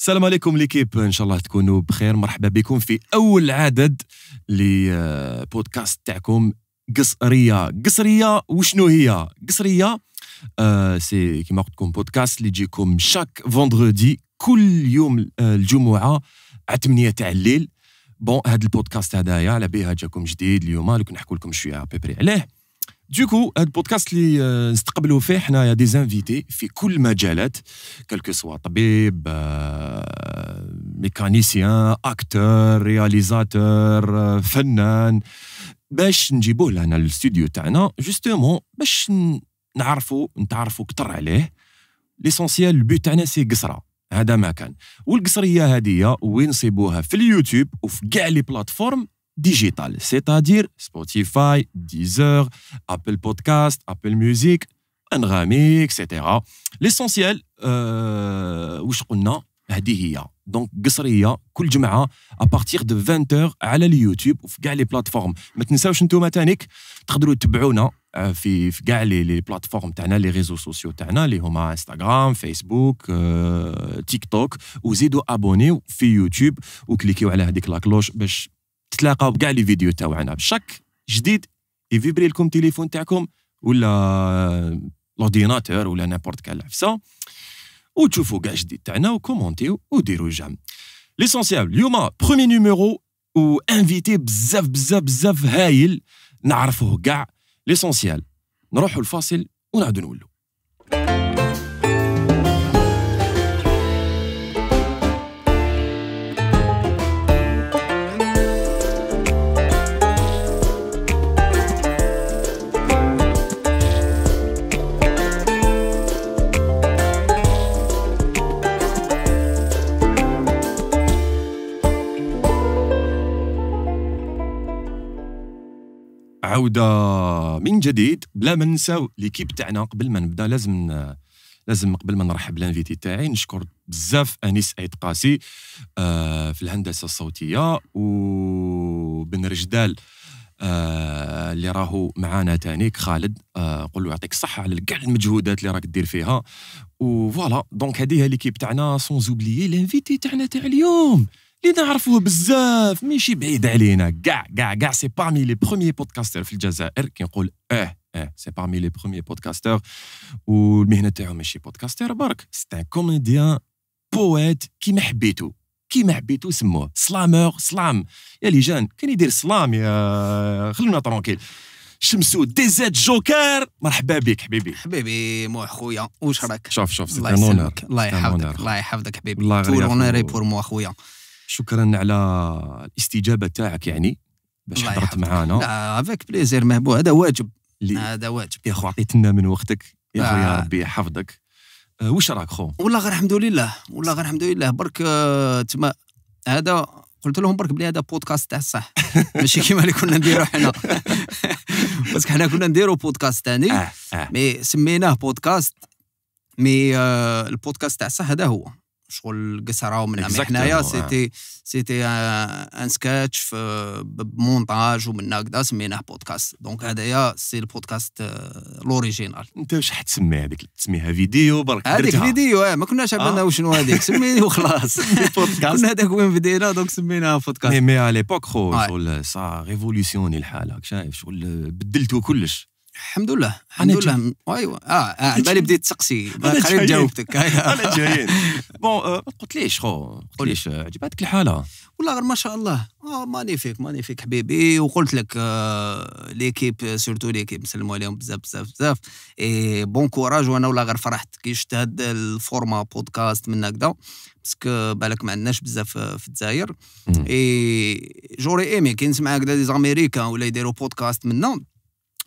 السلام عليكم ليكيب ان شاء الله تكونوا بخير مرحبا بكم في اول عدد لبودكاست تاعكم قصريه قصريه وشنو هي قصريه آه سي كيما قلت لكم بودكاست اللي يجيكم شاك فوندردي كل يوم آه، الجمعه على 8 تاع الليل بون هذا البودكاست هذايا على بها جاكم جديد اليوم لو نحكوا لكم شويه بيبري عليه دوكو هاد البودكاست اللي آه، نستقبلوا فيه حنايا دي زانفيتي في كل مجالات كلكو سوا طبيب ميكانيسيان اكتور رياليزاتور فنان باش نجيبوه لهنا للاستوديو تاعنا جوستومون باش نعرفوا نتعرفوا كتر عليه ليسونسيال البوت تاعنا سي قصره هذا ما كان والقصريه هذه وين نصيبوها في اليوتيوب وفي كاع لي بلاتفورم ديجيتال سيتادير سبوتيفاي ديزر ابل بودكاست ابل ميوزيك انغامي اكسيتيرا ليسونسييل أه, واش قلنا هذه هي دونك قصريه كل جمعه ابارتيغ دو 20 على اليوتيوب وفي كاع لي بلاتفورم ما تنساوش نتوما تانيك تقدروا تتبعونا آه، في في كاع لي لي بلاتفورم تاعنا لي ريزو سوسيو تاعنا اللي هما انستغرام فيسبوك تيك توك وزيدوا ابونيو في يوتيوب وكليكيو على هذيك لاكلوش باش تتلاقاو بكاع لي فيديو تاعنا بشاك جديد يفيبري لكم تليفون تاعكم ولا لورديناتور ولا نيمبورت كال عفسه وتشوفوا كاع جديد تاعنا وكومونتيو وديروا جام ليسونسيال اليوم برومي نيميرو وانفيتي بزاف بزاف بزاف هايل نعرفوه كاع ليسونسيال نروحوا الفاصل ونعاودوا نولوا عوده من جديد بلا ما ننساو ليكيب تاعنا قبل ما نبدا لازم لازم قبل ما نرحب بالانفيتي تاعي نشكر بزاف انيس عيد قاسي آه، في الهندسه الصوتيه وبن رجدال آه، اللي راهو معانا تانيك خالد آه، قول له يعطيك الصحه على كاع المجهودات اللي راك دير فيها وفوالا دونك هذه هي ليكيب تاعنا سون زوبليي لانفيتي تاعنا تاع اليوم اللي نعرفوه بزاف ماشي بعيد علينا كاع كاع كاع سي بارمي لي بروميي بودكاستر في الجزائر كي نقول اه اه سي بارمي لي بروميي بودكاستر والمهنه تاعو ماشي بودكاستر برك سي ان كوميديان بويت كيما حبيتو كيما حبيتو سموه سلامور سلام يا لي جان كان يدير سلام يا خلونا ترونكيل شمسو دي زيت جوكر مرحبا بك حبيبي حبيبي مو خويا واش راك شوف شوف الله يحفظك الله يحفظك الله يحفظك حبيبي الله يحفظك بور مو خويا شكرا على الاستجابه تاعك يعني باش حضرت معانا لا افيك بليزير مهبو هذا واجب هذا واجب يا خو عطيتنا من وقتك يا خو يا آه. ربي يحفظك أه واش راك خو والله غير الحمد لله والله غير الحمد لله برك أه تما هذا قلت لهم برك بلي هذا بودكاست تاع الصح ماشي كيما اللي كنا نديرو حنا بس حنا كنا نديرو بودكاست ثاني آه آه. مي سميناه بودكاست مي آه البودكاست تاع الصح هذا هو شغل قصرة من exactly. حنايا سيتي سيتي ان سكتش بمونتاج ومن هكذا سميناه بودكاست دونك هذايا سي البودكاست لوريجينال انت واش حتسمي هذيك تسميها فيديو برك هذيك فيديو اه ما كناش عبالنا آه. شنو هذيك سميني وخلاص بودكاست كنا هذاك وين بدينا دونك سميناها بودكاست مي مي على ليبوك خو شغل سا ريفوليسيوني الحال شايف شغل بدلتو كلش الحمد لله الحمد لله ايوا اه, آه، على بالي بديت تسقسي خليني جاوبتك انا جايين بون ما آه، قلتليش خو قلتليش آه، عجبتك الحاله والله غير ما شاء الله فيك مانيفيك مانيفيك حبيبي وقلت لك ليكيب سورتو ليكيب نسلموا عليهم بزاف بزاف بزاف اي بون كوراج وانا والله غير فرحت كي شفت هاد الفورما بودكاست من هكذا باسكو بالك ما عندناش بزاف في الجزائر اي جوري ايمي كي نسمع هكذا دي زاميريكان ولا يديروا بودكاست منهم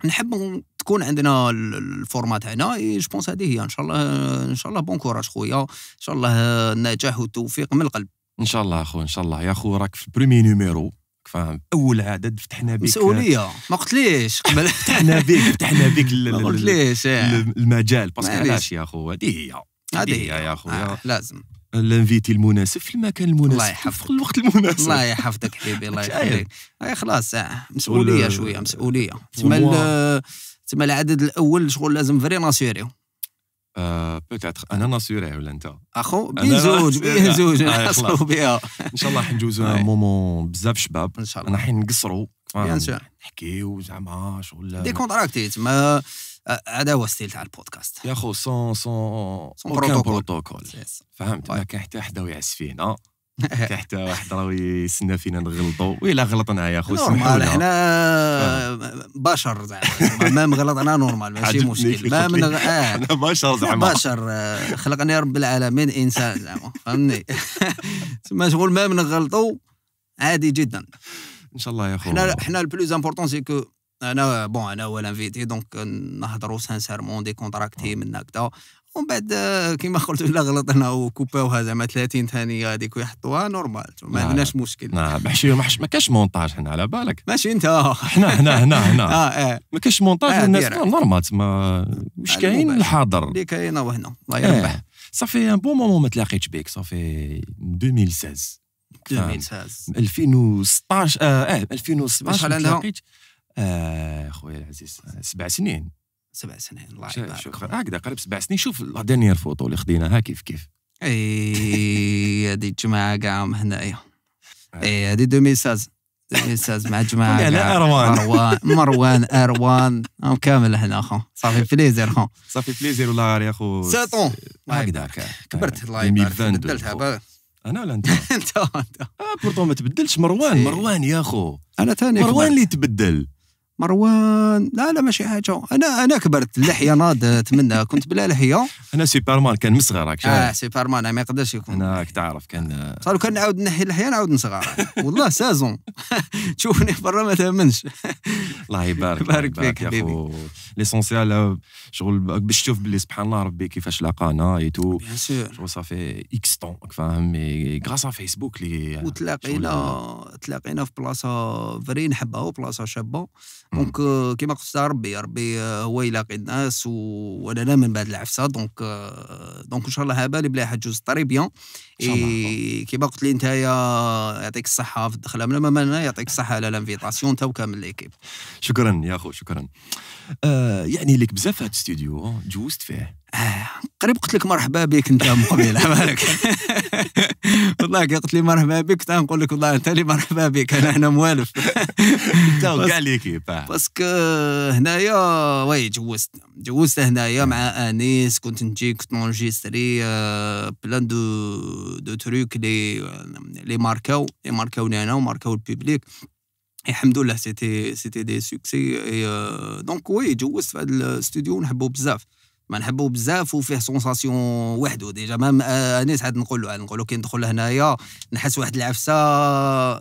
نحب تكون عندنا الفورما تاعنا جو بونس هذه هي ان شاء الله ان شاء الله بون كوراج خويا ان شاء الله النجاح والتوفيق من القلب ان شاء الله اخو ان شاء الله يا اخو راك في البريمي نيميرو فاهم اول عدد فتحنا بك مسؤوليه ما قلتليش قبل فتحنا بك فتحنا بك ما قلتليش إيه. المجال باسكو علاش يا اخو هذه هي هذه هي يا خويا آه، لازم الانفيتي المناسب في المكان المناسب الله يحفظك في الوقت المناسب الله يحفظك حبيبي الله يخليك اي خلاص آه، مسؤوليه شويه مسؤوليه تما تما العدد الاول شغل لازم فري ناسيوري بوتيتر انا ناسيوريه ولا انت اخو بين زوج بين زوج نحصلوا آه، بها ان شاء الله راح مومون بزاف شباب ان شاء الله راح نقصروا بيان سور نحكيو زعما شغل ديكونتراكتي تما هذا هو ستيل تاع البودكاست يا خو سون سون سون بروتوكول فهمت ما كان حتى حدا يعس فينا حتى حتى واحد راه يسنى فينا نغلطوا ويلا غلطنا يا خو سمحوا لنا آه. بشر زعما ما غلطنا نورمال ماشي مشكل ما من آه. احنا بشر زعما بشر آه، خلقني رب العالمين انسان زعما فهمني مشغول ما من غلطوا عادي جدا ان شاء الله يا خو احنا احنا البلوز امبورطون سي كو انا بون انا هو لانفيتي دونك نهضروا سانسيرمون دي كونتراكتي من هكذا ومن بعد كيما قلت لا غلط انا وكوباوها زعما 30 ثانيه هذيك ويحطوها نورمال ما عندناش مشكل نعم محشي محش ما كاش مونتاج حنا على بالك ماشي انت حنا حنا هنا هنا اه اه ما كاش مونتاج الناس نورمال تما واش كاين الحاضر اللي كاين وهنا الله إيه. يربح صافي ان بون مومون ما تلاقيتش بيك صافي 2016 2016 2016 اه 2017 إيه، شحال عندها آه خويا العزيز سبع سنين سبع سنين الله يبارك هكذا قريب سبع سنين شوف لا دينيير فوتو اللي خديناها كيف كيف اي هذه الجماعه كاع هنايا آه. اي هذه 2016 2016 مع الجماعه كاع اروان مروان مروان اروان هم كامل هنا خو صافي بليزير خو صافي بليزير والله يا خو ساتون آه، هكذا كبرت الله آه، يبارك بدلتها انا ولا انت؟ انت انت بورتو ما تبدلش مروان مروان يا خو انا ثاني مروان اللي تبدل مروان لا لا ماشي حاجه انا انا كبرت اللحيه ناضت منها كنت بلا لحيه انا سوبرمان كان مصغر راك اه سوبرمان ما يقدرش يكون انا تعرف كان صار كان نعاود نحي اللحيه نعاود نصغر والله سازون تشوفني برا ما تامنش الله يبارك بارك فيك يا خو ليسونسيال شغل باش تشوف باللي سبحان الله ربي كيفاش لاقانا اي تو شغل صافي اكس طون فاهم مي غراس فيسبوك اللي وتلاقينا تلاقينا في بلاصه فري نحبها وبلاصه شابه دونك كيما قلت ربي ربي هو يلاقي الناس وانا من بعد العفسه دونك دونك ان شاء الله بلا بلي حتجوز طري بيان كيما قلت لي نتايا يعطيك الصحه في الدخله من ما يعطيك الصحه على لانفيتاسيون انت وكامل ليكيب شكرا يا خو شكرا آه يعني لك بزاف هذا الاستوديو جوزت فيه آه قريب قلت لك مرحبا بك انت مقبل بالك والله قلت لي مرحبا بك نقول لك والله انت لي مرحبا بك انا هنا موالف كاع ليكيب باسكو هنايا وي جوزت جوزت هنايا مع نعم. انيس كنت نجي كنت نونجيستري آه، بلان دو دو تروك لي لي ماركاو لي ماركاوني انا وماركاو البوبليك الحمد لله سيتي سيتي دي سوكسي دونك وي جوزت في هذا الاستوديو ونحبو بزاف ما نحبو بزاف وفيه سونساسيون وحده ديجا مام انيس ساعات نقول له نقول له كي ندخل لهنايا نحس واحد العفسه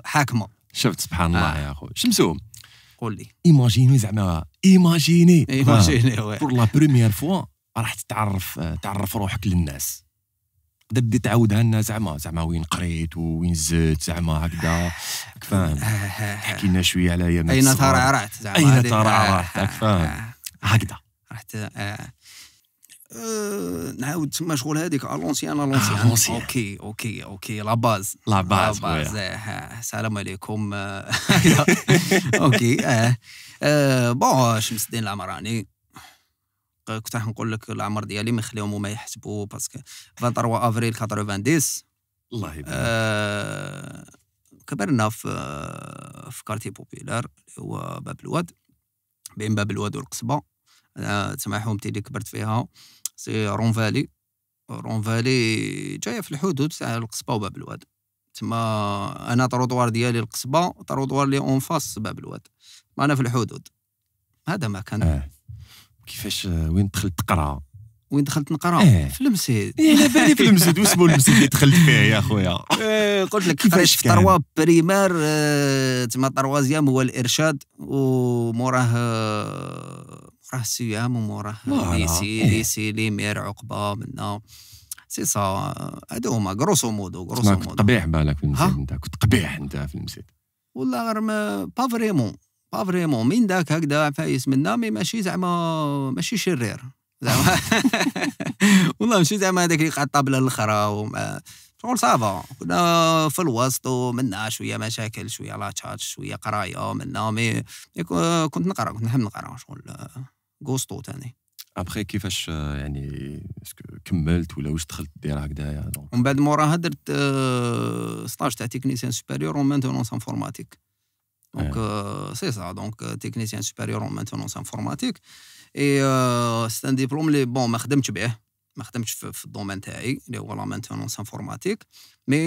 حاكمه شفت سبحان الله آه. يا اخو شمسوم قول لي ايماجيني زعما ايماجيني ايماجيني بور لا بروميير فوا راح تتعرف تعرف روحك للناس تقدر بدي تعاودها لنا زعما زعما وين قريت وين زدت زعما هكذا راك فاهم تحكي آه، آه، لنا شويه على ايام اين ترعرعت زعما اين ترعرعت راك فاهم هكذا رحت Euh, نعاود تما شغل هذيك الونسيان الونسيان اوكي اوكي اوكي لا باز لا باز السلام عليكم اوكي اه بون شمس الدين العمراني كنت راح نقول لك العمر ديالي ما يخليهم وما يحسبوا باسكو 23 افريل 90 الله يبارك كبرنا في في كارتي بوبيلار اللي هو باب الواد بين باب الواد والقصبه euh, تسمح حومتي كبرت فيها سي رونفالي رونفالي جايه في الحدود تاع القصبه وباب الواد تما انا طروطوار ديالي القصبه طروطوار لي اون فاس باب الواد انا في الحدود هذا ما كان آه. كيفاش وين دخلت تقرا وين دخلت نقرا آه. في المسيد على إيه، بالي في المسيد واسمو المسيد اللي دخلت فيه يا خويا آه، قلت لك كيفاش في طروا بريمار آه، تما طروازيام هو الارشاد وموراه راه سيام وموراه ليسي ليسي إيه. مير عقبه منا سي سا هادو هما غروسو مودو غروسو مودو كنت قبيح بالك في المسيد انت كنت قبيح انت في المسيد والله غير ما با فريمون با فريمون من داك هكذا فايس منا مي ماشي زعما ماشي شرير زعما والله ماشي زعما هذاك اللي قاعد طابله الاخرى شغل صافا كنا في الوسط ومنا شويه مشاكل شويه لاتشات شويه قرايه منا مي كنت نقرا كنت نحب نقرا شغل غوستو ثاني ابخي كيفاش آه، يعني كملت ولا واش دخلت دير هكذايا ومن بعد موراها درت ستاج آه، تاع تكنيسيان سوبيريور اون مانتونونس انفورماتيك دونك سي سا دونك تكنيسيان سوبيريور اون مانتونونس انفورماتيك اي سي ان ديبلوم لي بون ما خدمتش به ما خدمتش في الدومين تاعي اللي هو لا مانتونونس انفورماتيك مي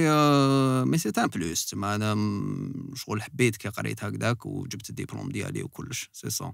مي سي ان بلوس تما شغل حبيت كي قريت هكذاك وجبت الدبلوم ديالي وكلش سي سا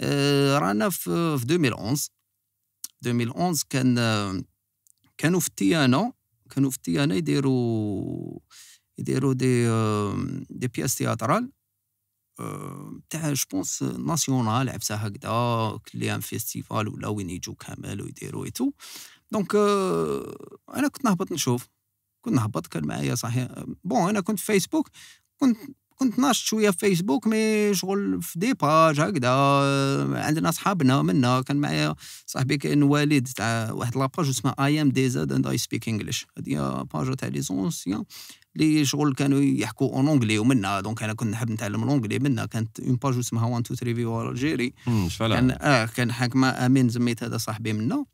آه، رانا في 2011 2011 كان كانوا في تيانا كانوا في تيانا يديروا يديروا دي آه، دي بياس آه، تياترال تاع جوبونس ناسيونال عبسها هكذا ان فيستيفال ولا وين يجوا كامل ويديروا ايتو دونك انا كنت نهبط نشوف كنت نهبط كان معايا صحيح بون انا كنت في فيسبوك كنت كنت ناشط شويه في فيسبوك مي شغل في دي باج هكذا عندنا صحابنا منا كان معايا صاحبي كان والد تاع واحد لاباج اسمها اي ام دي زاد اند اي سبيك انجلش هذه باج تاع لي زونسيان اللي شغل كانوا يحكوا اون اونغلي ومنا دونك انا كنت نحب نتعلم الانجلي منا كانت اون باج اسمها 1 2 3 فيو الجيري كان اه كان حكم امين زميت هذا صاحبي منا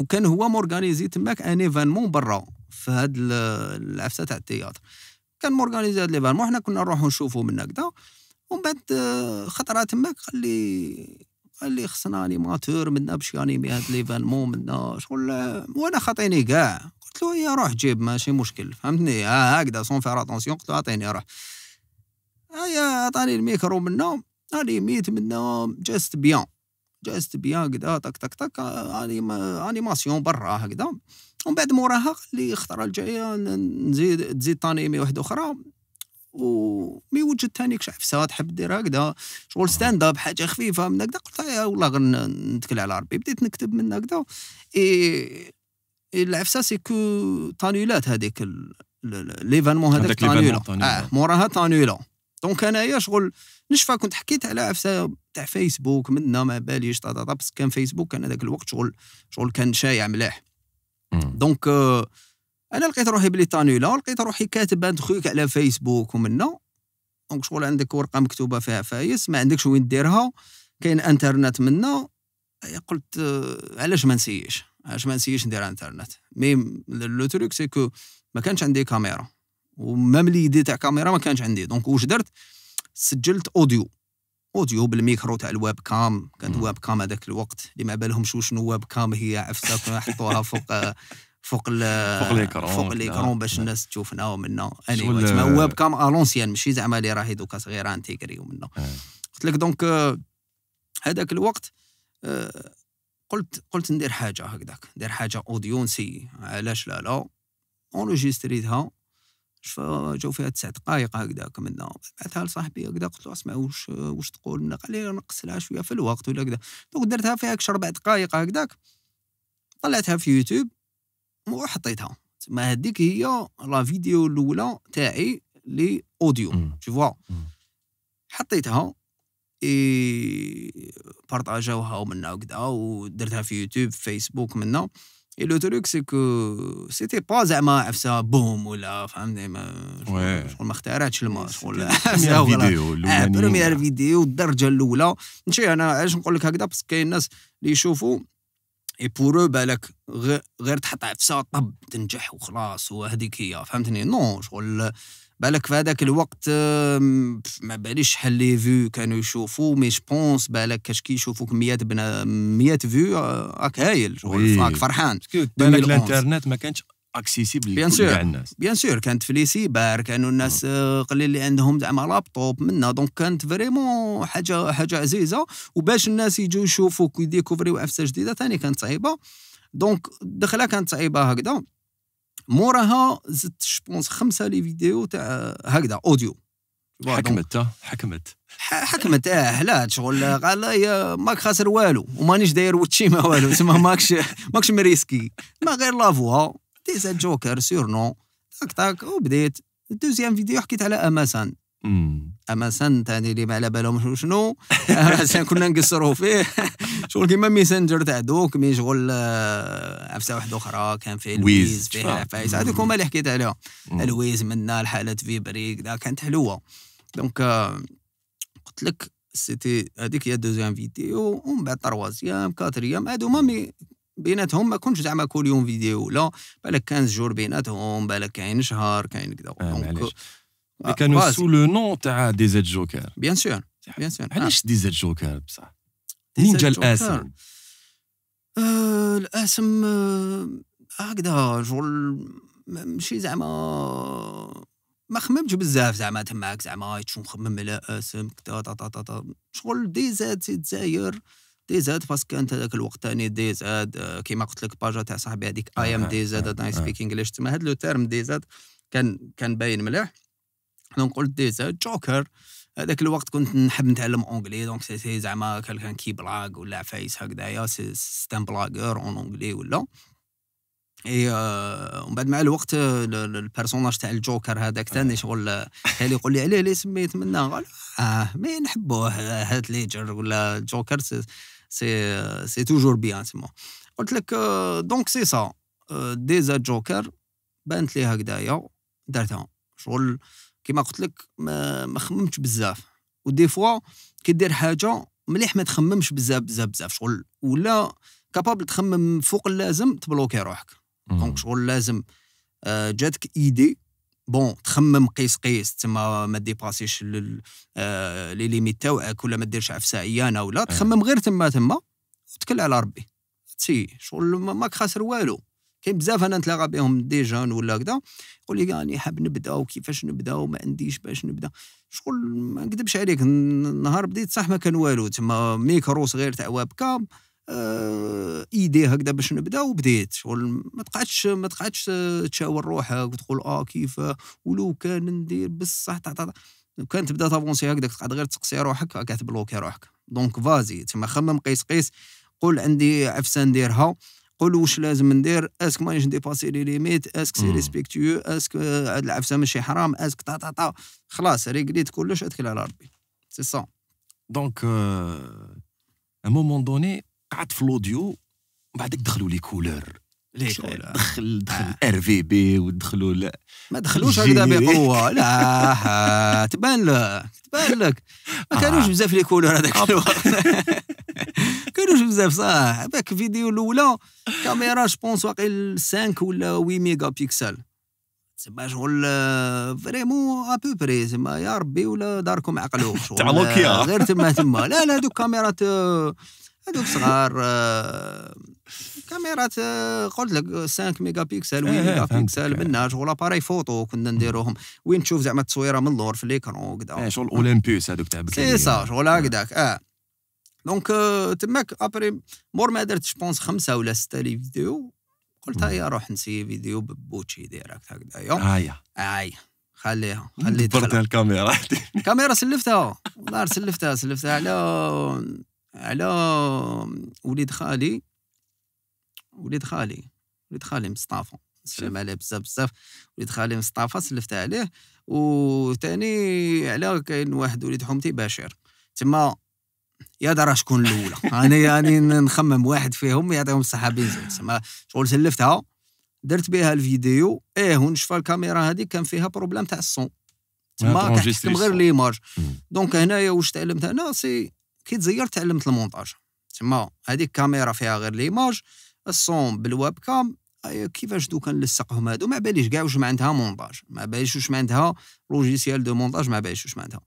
وكان هو مورغانيزي تماك ان ايفانمون برا في هاد العفسه تاع التياتر كان مورغانيزي هاد ليفالمون حنا كنا نروحو نشوفو من هكذا ومن بعد خطره تماك قال لي قال لي خصنا انيماتور منا باش انيمي هاد ليفالمون منا شغل وانا خاطيني كاع قلت له يا روح جيب ماشي مشكل فهمتني هكذا سون فير اتونسيون قلت له اعطيني روح هيا عطاني الميكرو منا اني ميت منا جاست بيان جاست بيان كدا تك تك تك انيماسيون برا هكذا ومن بعد موراها اللي لي الخطره الجايه نزيد تزيد تانيمي واحده اخرى و مي وجد ثاني عفسه تحب دير هكذا شغل ستاند اب حاجه خفيفه من هكذا قلت يا والله غير نتكل على ربي بديت نكتب من هكذا اي العفسه سي كو طانيولات هذيك ليفانمون هذاك طانيولا اه موراها طانيولا دونك انايا شغل نشفى كنت حكيت على عفسه تاع فيسبوك منا ما باليش بس كان فيسبوك كان هذاك الوقت شغل شغل كان شايع ملاح دونك آه، انا لقيت روحي بلي طانولا لقيت روحي كاتب ان تخيك على فيسبوك ومنا دونك شغل عندك ورقه مكتوبه فيها فايس ما عندكش وين ديرها كاين انترنت منا قلت آه، علاش ما نسيش علاش ما نسيش ندير انترنت مي لو تروك سي كو ما كانش عندي كاميرا ومام لي تاع كاميرا ما كانش عندي دونك واش درت سجلت اوديو اوديو بالميكرو تاع الويب كام كانت ويب كام هذاك الوقت اللي ما بالهمش شنو ويب كام هي عفسه حطوها فوق آه، فوق ال فوق ليكرون فوق ليكرون باش الناس تشوفنا ومنا اني تما آه، ويب كام الونسيان ماشي زعما اللي راهي دوكا صغيره انتيغري ومنا آه. قلت لك دونك هذاك الوقت قلت قلت ندير حاجه هكذاك ندير حاجه اوديو نسي علاش لا لا اونجستريتها جاو فيها تسع دقائق هكذاك من بعثها لصاحبي هكذا قلت له اسمع واش واش تقول لنا قال لي نقص لها شويه في الوقت ولا هكذا دونك درتها فيها ربع دقائق هكذاك طلعتها في يوتيوب وحطيتها تما هذيك هي لا فيديو الاولى تاعي لي اوديو تشوفوا حطيتها اي بارطاجاوها ومنا وكذا ودرتها في يوتيوب فيسبوك منا Et le truc, c'est que c'était pas زعما عفسه بوم ولا فهمني ما شغل ما اخترعتش الماء شغل فيديو بروميير فيديو الدرجه الاولى نمشي انا علاش نقول لك هكذا باسكو كاين ناس اللي يشوفوا اي بورو بالك غير تحط عفسه طب تنجح وخلاص وهذيك هي فهمتني نو شغل بالك في هذاك الوقت ما باليش شحال لي فيو كانوا يشوفوا مي جوبونس بالك كاش كي يشوفوك 100 بنا 100 فيو راك هايل راك فرحان بالك الانترنت ما كانش اكسيسيبل بيان سور الناس بيان سور كانت في ليسي بار كانوا الناس آه. آه، قليل اللي عندهم زعما لابتوب منا دونك كانت فريمون حاجه حاجه عزيزه وباش الناس يجوا يشوفوك ويديكوفريو افسه جديده ثاني كانت صعيبه دونك الدخله كانت صعيبه هكذا موراها زدت جوبونس خمسه لي فيديو تاع هكذا اوديو حكمت حكمت حكمت اه حلات شغل قال يا آه، ماك خاسر والو ومانيش داير وتشي ما والو تسمى ماكش ماكش مريسكي ما غير لافوا ديزا جوكر سيرنو تاك تاك وبديت الدوزيام فيديو حكيت على امازون اما سنت هذه اللي ما على بالهم شنو كنا نقصروا فيه شغل كيما ميسنجر تاع دوك مي شغل عفسه آه، واحده اخرى كان فيه الويز فيه العفايس هذوك هما اللي حكيت عليهم الويز منا الحالات فيبري دا كانت حلوه دونك آه، قلت لك سيتي هذيك هي دوزيام فيديو ومن بعد تروازيام كاتريام هادو هما مي بيناتهم ما كنتش زعما كل يوم فيديو لا بالك 15 جور بيناتهم بالك كاين شهر كاين كذا آه، اللي كانوا سو لو نون تاع دي زيت جوكر بيان سور بيان سور علاش دي زيت جوكر بصح؟ منين جا الاسم؟ آه الاسم هكذا شغل ماشي زعما ما خممتش بزاف زعما تماك زعما شو نخمم على اسم كدا تا تا تا شغل دي زاد سي دزاير دي زاد باسكو انت هذاك الوقت تاني دي زاد كيما قلت لك باجا تاع صاحبي هذيك اي ام دي زاد اي سبيك انجلش تما هاد لو تيرم دي زاد كان كان باين مليح دونك قلت جوكر هذاك الوقت كنت نحب نتعلم اونجلي دونك سيتي زعما كان كي بلاغ ولا عفايس هكذايا سي ان بلاغور اون اونجلي ولا اي ومن بعد مع الوقت البيرسوناج تاع الجوكر هذاك ثاني شغل قال يقول لي عليه اللي سميت منه قال اه مي نحبوه هات ليجر ولا جوكر سي سي توجور بيان سمو قلت لك دونك سي سا ديزا جوكر بانت لي هكذايا درتها شغل كيما قلت لك ما, ما خممتش بزاف ودي فوا كدير حاجه مليح ما تخممش بزاف بزاف بزاف شغل ولا كابابل تخمم فوق اللازم تبلوكي روحك دونك شغل لازم آه، جاتك ايدي بون تخمم قيس قيس تما ما ديباسيش آه، لي ليميت تاوعك ولا ما ديرش عفسه عيانه ولا إيه. تخمم غير تما تما وتكل على ربي سي شغل ماك خاسر والو كاين بزاف انا نتلاقى بهم دي جون ولا هكذا يقول لي راني يعني حاب نبدا وكيفاش نبدا وما عنديش باش نبدا شغل ما نكذبش عليك نهار بديت صح ما كان والو تما ميكرو صغير تاع وابكا آه ايدي هكذا باش نبدا وبديت شغل ما تقعدش ما تقعدش آه، تشاور روحك وتقول اه كيف ولو كان ندير بصح تاع تاع كان تبدا تافونسي هكذاك تقعد غير تسقسي روحك راك تبلوكي روحك دونك فازي تما خمم قيس قيس قول عندي عفسه نديرها قول واش لازم ندير اسك مانيش نديباسي لي ليميت اسك سي ريسبكتيو اسك آه، هاد العفسه ماشي حرام اسك تا تا تا خلاص ريغليت كلش اتكل على ربي سي سا دونك ا مومون دوني قعدت في الاوديو بعدك دخلوا لي كولور دخل دخل ار في بي ودخلوا لا ما دخلوش هكذا بقوه لا تبان لك تبان لك ما آه. كانوش بزاف لي كولور هذاك الوقت كانوش بزاف صح هذاك الفيديو الاولى كاميرا جوبونس واقيل 5 ولا 8 ميجا بيكسل زعما شغل فريمون ابو بري تسمى يا ربي ولا داركم عقلو تاع لوكيا غير تما تما لا لا دوك كاميرات هذوك صغار كاميرات قلت لك 5 ميجا بيكسل 8 ميجا بيكسل منها شغل اباري فوتو كنا نديروهم وين تشوف زعما التصويره من اللور في ليكرون وكذا شغل اولمبيوس هذوك تاع سي صا شغل هكذاك اه دونك euh, تماك ابري مور ما درت جوبونس خمسه ولا سته لي فيديو قلت هيا آه، روح نسي فيديو ببوتشي ديريكت هكذايا أيوه. آية. هيا آية. هيا خليها خلي دبرت الكاميرا الكاميرا سلفتها والله سلفتها سلفتها على على وليد خالي وليد خالي وليد خالي مصطفى سلم عليه بزاف بزاف وليد خالي مصطفى سلفتها عليه وثاني على كاين واحد وليد حومتي بشير تما يا درا شكون الاولى انا راني يعني نخمم واحد فيهم يعطيهم الصحه زين زعما شغل سلفتها درت بها الفيديو ايه ونشفى الكاميرا هذيك كان فيها بروبليم تاع الصون تما كنحكم غير ليماج mm. دونك هنايا واش تعلمت انا سي كي تزير تعلمت المونتاج تما هذيك كاميرا فيها غير ليماج الصون بالويب كام كيفاش دوكا نلصقهم هادو ما باليش كاع واش ما عندها مونتاج ما باليش واش ما عندها لوجيسيال دو مونتاج ما باليش واش ما عندها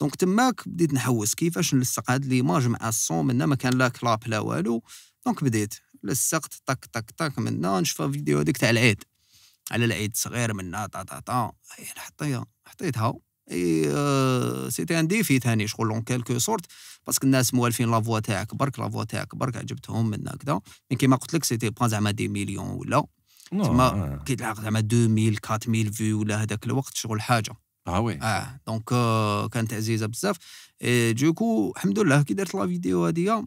دونك تماك بديت نحوس كيفاش نلصق هاد ليماج مع الصون منا ما كان لا كلاب لا والو دونك بديت لصقت طك طك طك منا نشوف فيديو هذيك تاع العيد على العيد صغير منا طا طا طا حطيها حطيتها اي سيتي ان ديفي ثاني شغل اون كالكو سورت باسكو الناس موالفين لافوا تاعك برك لافوا تاعك برك عجبتهم من هكذا مي كيما قلت لك سيتي با زعما دي مليون ولا تما آه. كي تلعب زعما 2000 4000 فيو ولا هذاك الوقت شغل حاجه اه وي اه دونك كانت عزيزه بزاف دوكو الحمد لله كي درت لا فيديو هذه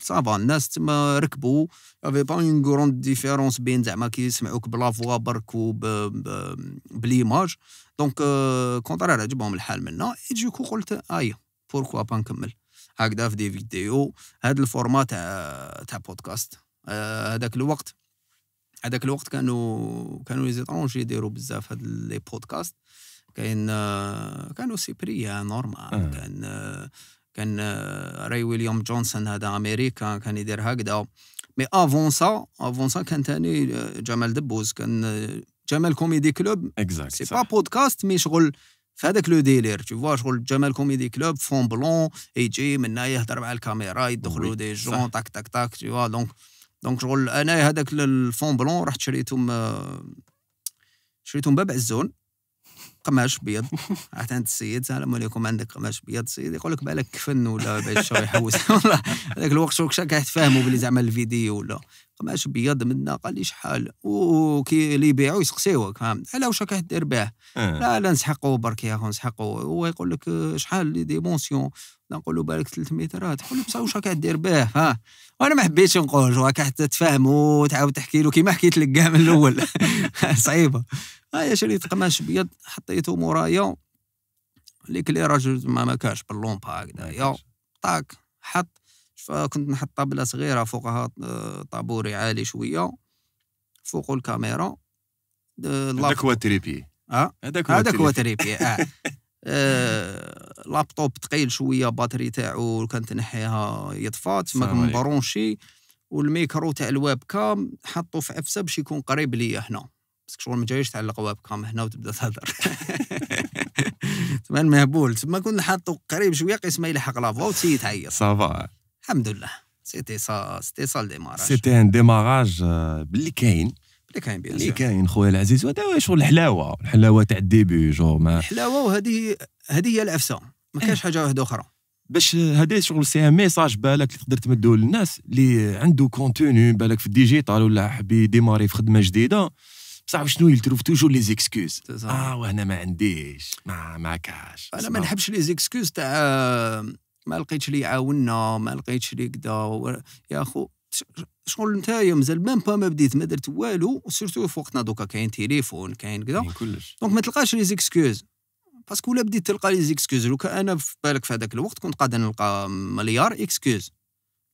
صافا الناس تما ركبوا افي با اون كروند ديفيرونس بين زعما كي يسمعوك بلا فوا برك وبليماج دونك كونترار عجبهم الحال منا دوكو قلت ايا بوركوا با نكمل هكذا في دي فيديو هاد الفورما تاع تاع بودكاست هذاك الوقت هذاك الوقت كانوا كانوا لي زيترونجي يديروا بزاف هاد لي بودكاست كاين كانوا سيبريا نورمال آه. كان كان آه، راي ويليام جونسون هذا امريكان كان يدير هكذا مي افون سا افون سا كان ثاني آه، جمال دبوز كان آه، جمال كوميدي كلوب اكزاكت سي با بودكاست مي شغل في هذاك لو ديلير تو فوا شغل جمال كوميدي كلوب فون بلون يجي من هنا يهضر مع الكاميرا يدخلوا دي جون تاك تاك تاك تي فوا دونك دونك شغل انا هذاك الفون بلون رحت شريتهم شريتهم بابع باب عزون قماش بيض رحت عند السيد السلام عليكم عندك قماش بيض السيد يقول لك بالك كفن ولا باش يحوس والله هذاك الوقت كشاك تفهموا بلي زعما الفيديو ولا قماش بيض منا قال لي شحال وكي اللي يبيعوا يسقسيوك فهمت على واش راك دير به آه. لا لا نسحقوا برك يا اخو نسحقوا هو يقول لك آه، شحال لي ديمونسيون نقول له بالك 300 راه تقول له بصح واش راك دير به ها وانا ما حبيتش نقول راك حتى تفهموا وتعاود تحكي له كيما حكيت لك كاع من الاول صعيبه هيا آه، شريت قماش ابيض حطيته مورايا ليك لي راجل ما ما كاش باللومبا يا طاك حط فكنت نحط طابله صغيره فوقها آه، طابوري عالي شويه فوق الكاميرا هذاك هو تريبي آه، هذاك هو هذاك هو اه لابتوب ثقيل شويه باتري تاعو كانت نحيها يطفى تما مبرونشي والميكرو تاع الويب كام حطو في عفسه باش يكون قريب ليا هنا بس شغل ما جايش تعلق كام هنا وتبدا تهضر تما مهبول تما كنا حاطو قريب شويه ما يلحق لافوا وتسيي تعيط صافا الحمد لله سيتي سا سيتي سا ديماراج سيتي ان ديماراج باللي كاين اللي كاين بيان اللي كاين خويا العزيز وهذا شغل الحلاوه الحلاوه تاع الديبي جو ما الحلاوه وهذه هذه هي العفسه ما إيه. كاينش حاجه واحده اخرى باش هذا شغل سي ان ميساج بالك اللي تقدر تمدو للناس اللي عنده كونتوني بالك في الديجيتال ولا حبي ديماري في خدمه جديده بصح شنو يلتروف توجور لي زيكسكوز اه وهنا ما عنديش ما ما كاش انا ما نحبش لي زيكسكوز تاع آه، ما لقيتش لي عاوننا ما لقيتش لي كدا يا خو شغل نتايا مازال ميم با ما بديت ما درت والو سيرتو في وقتنا دوكا كاين تليفون كاين كدا كلش دونك ما تلقاش لي زيكسكوز باسكو ولا بديت تلقى لي زيكسكوز لو انا في بالك في هذاك الوقت كنت قادر نلقى مليار اكسكوز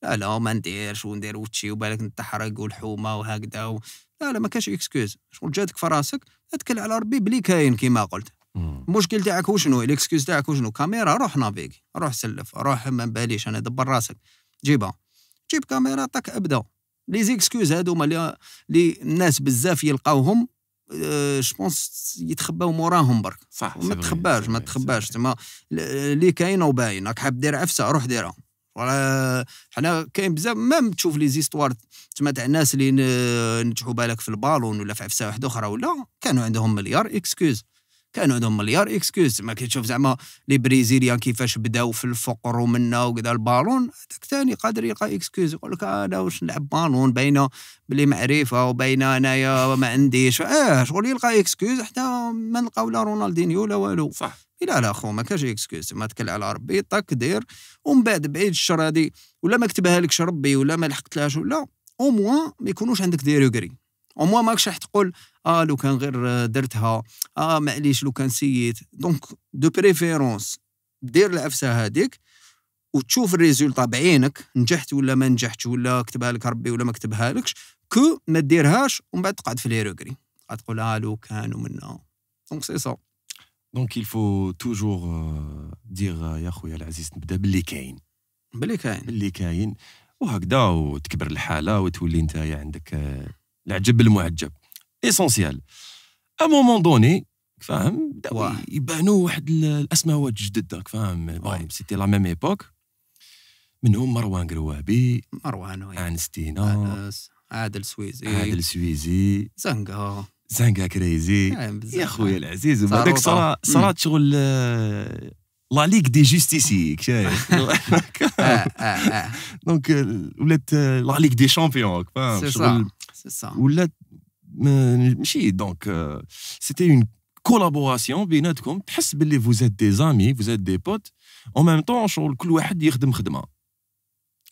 لا لا ما نديرش وندير وتشي وبالك نتحرق والحومه وهكذا و... لا لا ما كاش اكسكيوز شغل جاتك في راسك اتكل على ربي بلي كاين كيما قلت المشكل تاعك وشنو الاكسكيوز تاعك وشنو كاميرا روح نافيغي روح سلف روح ما باليش انا دبر راسك جيبها جيب كاميرا تاك ابدا لي زيكسكيوز هذوما اللي الناس بزاف يلقاوهم جوبونس آه، يتخباو موراهم برك صح ما تخباش ما تخباش تما اللي كاين وباين راك حاب دير عفسه روح ديرها حنا كاين بزاف مام تشوف لي زيستوار تما تاع الناس اللي نجحوا بالك في البالون ولا في عفسه واحده اخرى ولا كانوا عندهم مليار اكسكوز كانوا عندهم مليار اكسكيوز ما كي تشوف زعما لي بريزيليان كيفاش بداو في الفقر ومنا وكذا البالون هذاك ثاني قادر يلقى اكسكيوز يقول لك انا واش نلعب بالون باينه بلي معرفه وباينه انايا ما عنديش اه شغل يلقى اكسكيوز حتى ما نلقاو لا رونالدينيو لا والو صح لا لا خو ما كاش اكسكيوز ما تكل على ربي طاك دير ومن بعد بعيد الشر هذه ولا ما كتبها لكش ربي ولا ما لحقتلهاش ولا او موان ما يكونوش عندك دي روغري او موا ماكش راح تقول اه لو كان غير درتها اه معليش لو كان سييت دونك دو بريفيرونس دير العفسه هذيك وتشوف الريزولطا بعينك نجحت ولا ما نجحتش ولا كتبها لك ربي ولا ما كتبها لكش كو ما ديرهاش ومن بعد تقعد في لي تقعد تقول اه لو كان ومنا دونك سي سا دونك il faut toujours euh, dire يا خويا العزيز نبدا باللي كاين باللي كاين باللي كاين وهكذا وتكبر الحاله وتولي انت عندك العجب المعجب اسونسيال ا مومون دوني فاهم يبانوا واحد الاسماوات جدد فاهم سيتي لا ميم ايبوك منهم مروان قروابي مروان انستينا عادل سويزي عادل سويزي زنقا زنقا كريزي إيه، يا خويا العزيز وبعدك صرا صرا شغل آه، لا ليغ دي جوستيسي دونك آه، آه، euh، ولات لا ليغ دي شامبيون شغل ولا ماشي دونك سيتي اون كولابوراسيون بيناتكم تحس باللي فوزات دي زامي فوزات دي بوت اون ميم طون شغل كل واحد يخدم خدمه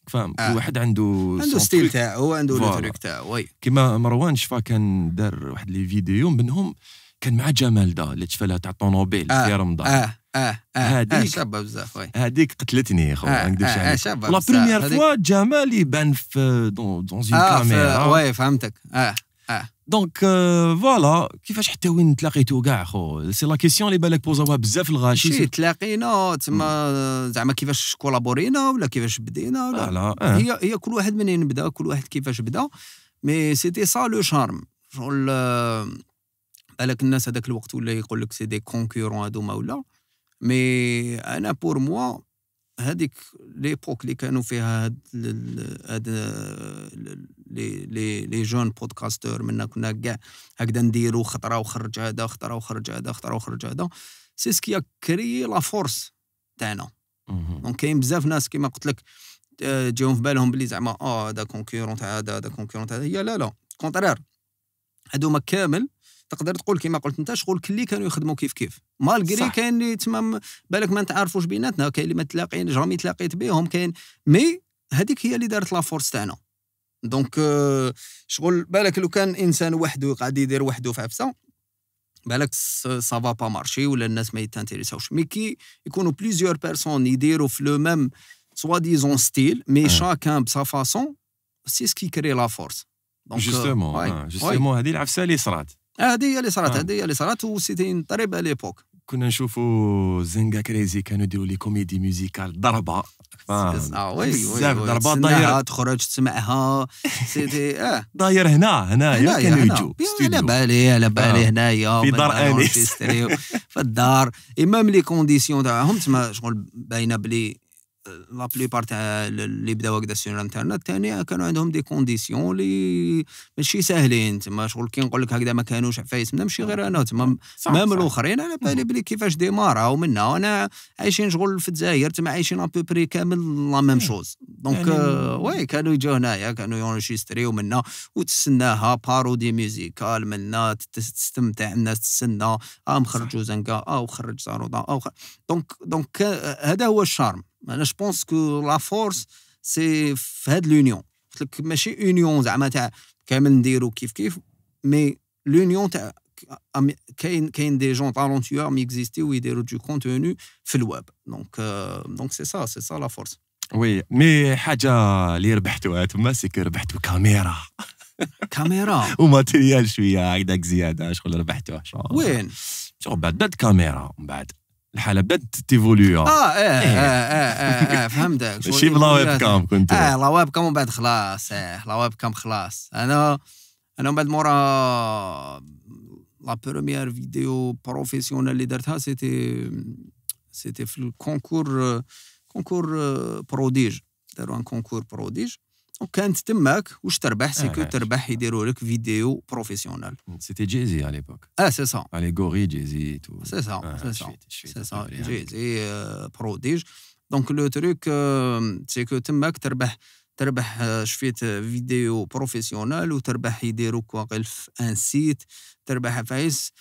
فاهم كل واحد عنده عنده ستيل تاعو عنده التريك تاعو وي كيما مروان شفا كان دار واحد لي فيديو منهم كان مع جمال دا اللي تشفى لها تاع الطونوبيل في رمضان آه. آه،, اه اه هذيك شابه بزاف وي هذيك قتلتني خويا آه ما نكذبش آه عليك شابه لا بروميير فوا جمال يبان في دون اون آه كاميرا وي فهمتك اه اه دونك فوالا euh, كيفاش حتى وين تلاقيتو كاع خو سي لا كيسيون اللي بالك بوزاوها بزاف الغاشي شي تلاقينا تما زعما كيفاش كولابورينا ولا كيفاش بدينا ولا لا آه. هي هي كل واحد منين بدا كل واحد كيفاش بدا مي سيتي سا لو شارم شغل بالك الناس هذاك الوقت ولا يقول لك سي دي كونكورون هذوما ولا مي انا بور موا هذيك ليبوك اللي كانوا فيها هاد هاد لي لي لي جون بودكاستور منا كنا كاع هكذا نديرو خطره وخرج هذا خطره وخرج هذا خطره وخرج هذا سي سكي كري لا فورس تاعنا دونك كاين بزاف ناس كيما قلت لك آه، جاهم في بالهم بلي زعما اه هذا كونكورون تاع هذا هذا كونكورون تاع هذا هي لا لا كونترير هادو كامل تقدر تقول كما قلت انت شغل كلي كانوا يخدموا كيف كيف مالغري كاين اللي تما بالك ما نتعرفوش بيناتنا كاين اللي ما تلاقين جامي تلاقيت بهم كاين مي هذيك هي اللي دارت لا فورس تاعنا دونك آه، شغل بالك لو كان انسان وحده قاعد يدير وحده في عفسه بالك سافا با مارشي ولا الناس ما يتانتيريساوش مي كي يكونوا بليزيور بيرسون يديروا في لو ميم سوا ديزون ستيل مي شاكان بسا فاسون سي سكي كري لا فورس دونك جوستومون جوستومون هذه العفسه اللي صرات هذه هي اللي صارت آه. هذه هي اللي صارت وسيتي طريب ليبوك كنا نشوفوا زنكا كريزي كانوا يديروا لي كوميدي ميوزيكال ضربه آه، آه، بزاف ضربات داير تخرج تسمعها سيتي اه داير هنا هنايا كانوا يجوا على بالي على بالي هنايا في دار انيس في الدار اما لي كونديسيون تاعهم تما شغل باينه بلي لا بليبار تاع اللي بداو هكذا سير الانترنت ثاني كانوا عندهم دي كونديسيون اللي ماشي ساهلين تما شغل كي نقول لك هكذا ما كانوش عفايس تما ماشي غير انا تما مام الاخرين على بالي بلي كيفاش ومن هنا انا عايشين شغل في الجزائر تما عايشين ا بوبري كامل لا ميم شوز دونك يعني آه كانوا يجوا هنايا كانوا يونجيستريو منا وتسناها بارودي ميوزيكال منا تستمتع الناس تستنى اه مخرجوا زنقه اه وخرج زارودا اه دونك دونك هذا هو الشارم انا جوبونس كو لا فورس سي في هاد لونيون قلت لك ماشي اونيون زعما تاع كامل نديرو كيف كيف مي لونيون تاع كاين كاين دي جون تالونتيو مي اكزيستي ويديروا دو كونتوني في الويب دونك دونك سي سا سي سا لا فورس وي مي حاجه اللي ربحتوها تما سي ربحتو كاميرا كاميرا وماتيريال شويه هكذاك زياده شغل ربحتوه شغل وين شغل بعد بعد كاميرا من بعد الحاله بدات تيفوليو اه اه اه اه فهمتك ماشي بلا ويب كام كنت اه لا ويب كام ومن بعد خلاص اه لا ويب كام خلاص انا انا من بعد مورا لا بروميير فيديو بروفيسيونال اللي درتها سيتي سيتي في الكونكور كونكور بروديج داروا ان كونكور بروديج وكانت تماك واش تربح سيكو آه ah تربح يديروا لك فيديو بروفيسيونيل سيتي جيزي على ليبوك اه سي سا على غوري جيزي تو سي سا سي سا جيزي بروديج دونك لو تروك سيكو تماك تربح تربح شفيت فيديو بروفيسيونيل وتربح يديروك كواقيل في ان سيت تربح فايس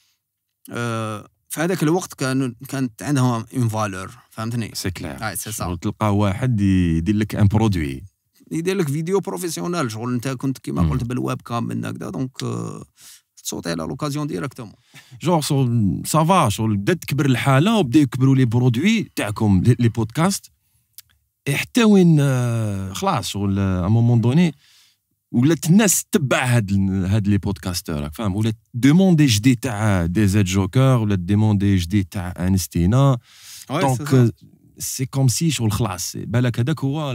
في هذاك الوقت كان كانت عندهم اون فالور فهمتني سي كلير تلقى واحد يدير لك ان برودوي يدير لك فيديو بروفيسيونيل شغل انت كنت كيما قلت بالويب كام من هكذا دونك آه، تصوتي على لوكازيون ديريكتومون جونغ سافا شغل بدات تكبر الحاله وبدا يكبروا لي برودوي تاعكم لي بودكاست حتى وين آه، خلاص شغل ا مومون دوني ولات الناس تتبع هاد هاد لي بودكاستور راك فاهم ولات ديموندي جديد تاع دي زيد جوكر ولات ديموندي جديد تاع انستينا آه، دونك سي كوم سي شغل خلاص بالك هذاك هو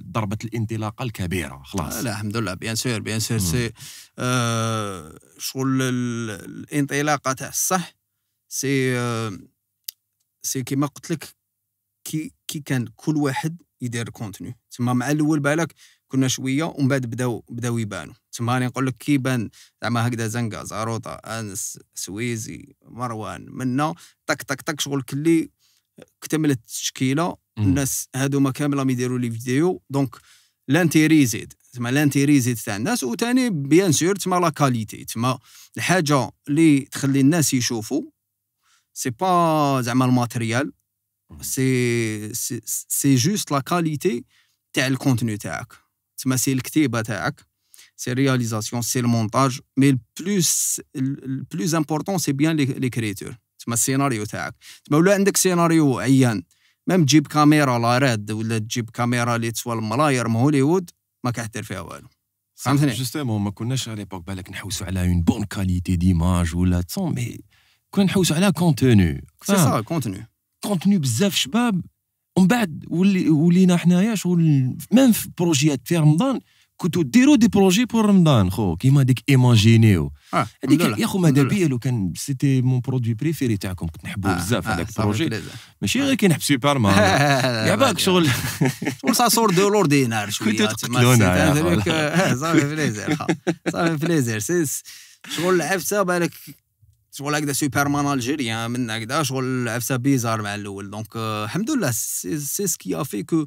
ضربه الانطلاقه الكبيره خلاص لا الحمد لله بيان سور بيان سور سي آه، شغل الانطلاقه تاع الصح سي آه، سي كيما قلت لك كي كي كان كل واحد يدير كونتوني تما مع الاول بالك كنا شويه ومن بعد بداو بداو يبانوا تما راني نقول لك كي بان زعما هكذا زنقه زاروطه انس سويزي مروان منا طك طك طك شغل كلي اكتملت التشكيله الناس هادو كامل راهم يديروا لي فيديو دونك لانتيري زيد تما لانتيري زيد تاع الناس وثاني بيان سور تما لا كاليتي تما الحاجه اللي تخلي الناس يشوفوا سي با زعما الماتريال سي سي, جوست لا كاليتي تاع الكونتوني تاعك تما سي الكتيبه تاعك سي رياليزاسيون سي المونتاج مي البلوس البلوس امبورطون سي بيان لي كريتور تسمى السيناريو تاعك تما ولا عندك سيناريو عيان مام تجيب كاميرا لا راد ولا تجيب كاميرا اللي تسوى الملاير من هوليوود ما كتحضر فيها والو فهمتني جوستومون ما كناش على ليبوك بالك نحوسوا على اون بون كاليتي ديماج ولا تسون مي كنا نحوسوا على كونتوني سي سا كونتوني كونتوني بزاف شباب ومن بعد ولينا حنايا شغل ميم في بروجيات في رمضان كنتو ديروا دي بروجي بور رمضان خو كيما هذيك ايماجينيو هذيك آه. يا خو ماذا بيا لو كان سيتي مون برودوي بريفيري تاعكم كنت نحبو بزاف هذاك البروجي ماشي غير كي نحب سوبر مان كاع بالك شغل ورسا سور دو لوردينار شويه كنت تقتلونا صافي بليزير صافي بليزير شغل العفسه بالك شغل هكذا سوبر مان الجيريان من هكذا شغل لعبتها بيزار مع الاول دونك الحمد لله سي سكي افي كو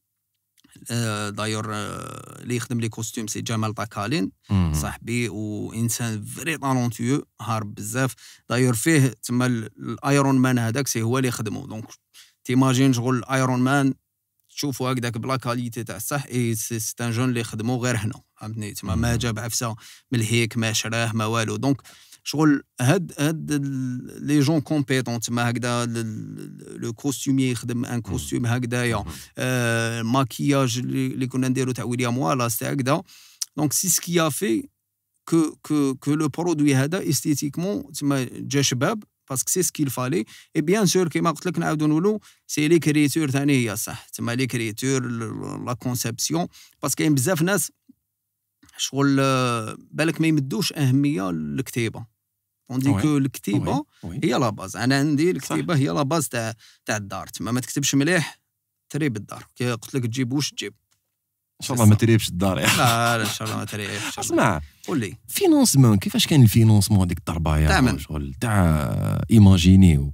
آه، داير اللي آه، يخدم لي كوستيم سي جمال طاكالين صاحبي وانسان فري طالونتيو هارب بزاف داير فيه تما الايرون مان هذاك سي هو اللي خدمه دونك تيماجين شغل الايرون مان تشوفو هكذاك بلا كاليتي تاع الصح اي سي ان جون اللي خدمه غير هنا فهمتني تما ما جاب عفسه من الهيك ما شراه ما والو دونك شغل هاد هاد لي جون كومبيتون تما هكذا لو كوستيمي يخدم ان كوستيم هكذايا الماكياج آه، اللي كنا نديرو تاع ويليام والاس تاع هكذا دونك سي سكي في كو كو كو لو برودوي هذا استيتيكمون تما جا شباب باسكو سي سكيل فالي اي بيان سور كيما قلت لك نعاودو نقولو سي لي كريتور ثاني هي صح تما لي كريتور لا كونسيبسيون باسكو كاين بزاف ناس شغل بالك ما يمدوش اهميه للكتيبه اوندي كو الكتيبه هي لا باز انا عندي الكتيبه هي لا باز تاع تاع الدار تما ما تكتبش مليح تريب الدار كي قلت لك تجيب واش تجيب ان شاء الله ما تريبش الدار يا لا لا ان شاء الله ما تريبش اسمع قول لي فينونسمون كيفاش كان الفينونسمون هذيك الضربه يا شغل تاع ايماجينيو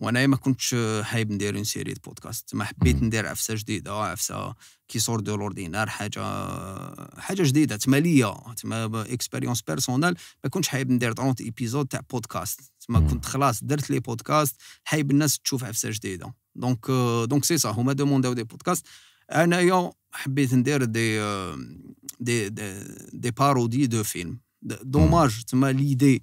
وانا ما كنتش حايب ندير اون سيري بودكاست ما حبيت ندير عفسه جديده عفسه كي صور دو لوردينار حاجه حاجه جديده تما ليا تما اكسبيريونس بيرسونال ما كنتش حايب ندير 30 ايبيزود تاع بودكاست تما كنت خلاص درت لي بودكاست حايب الناس تشوف عفسه جديده دونك دونك سي سا هما دومونداو دي بودكاست انايا حبيت ندير دي دي دي, دي بارودي دو فيلم دوماج تما ليدي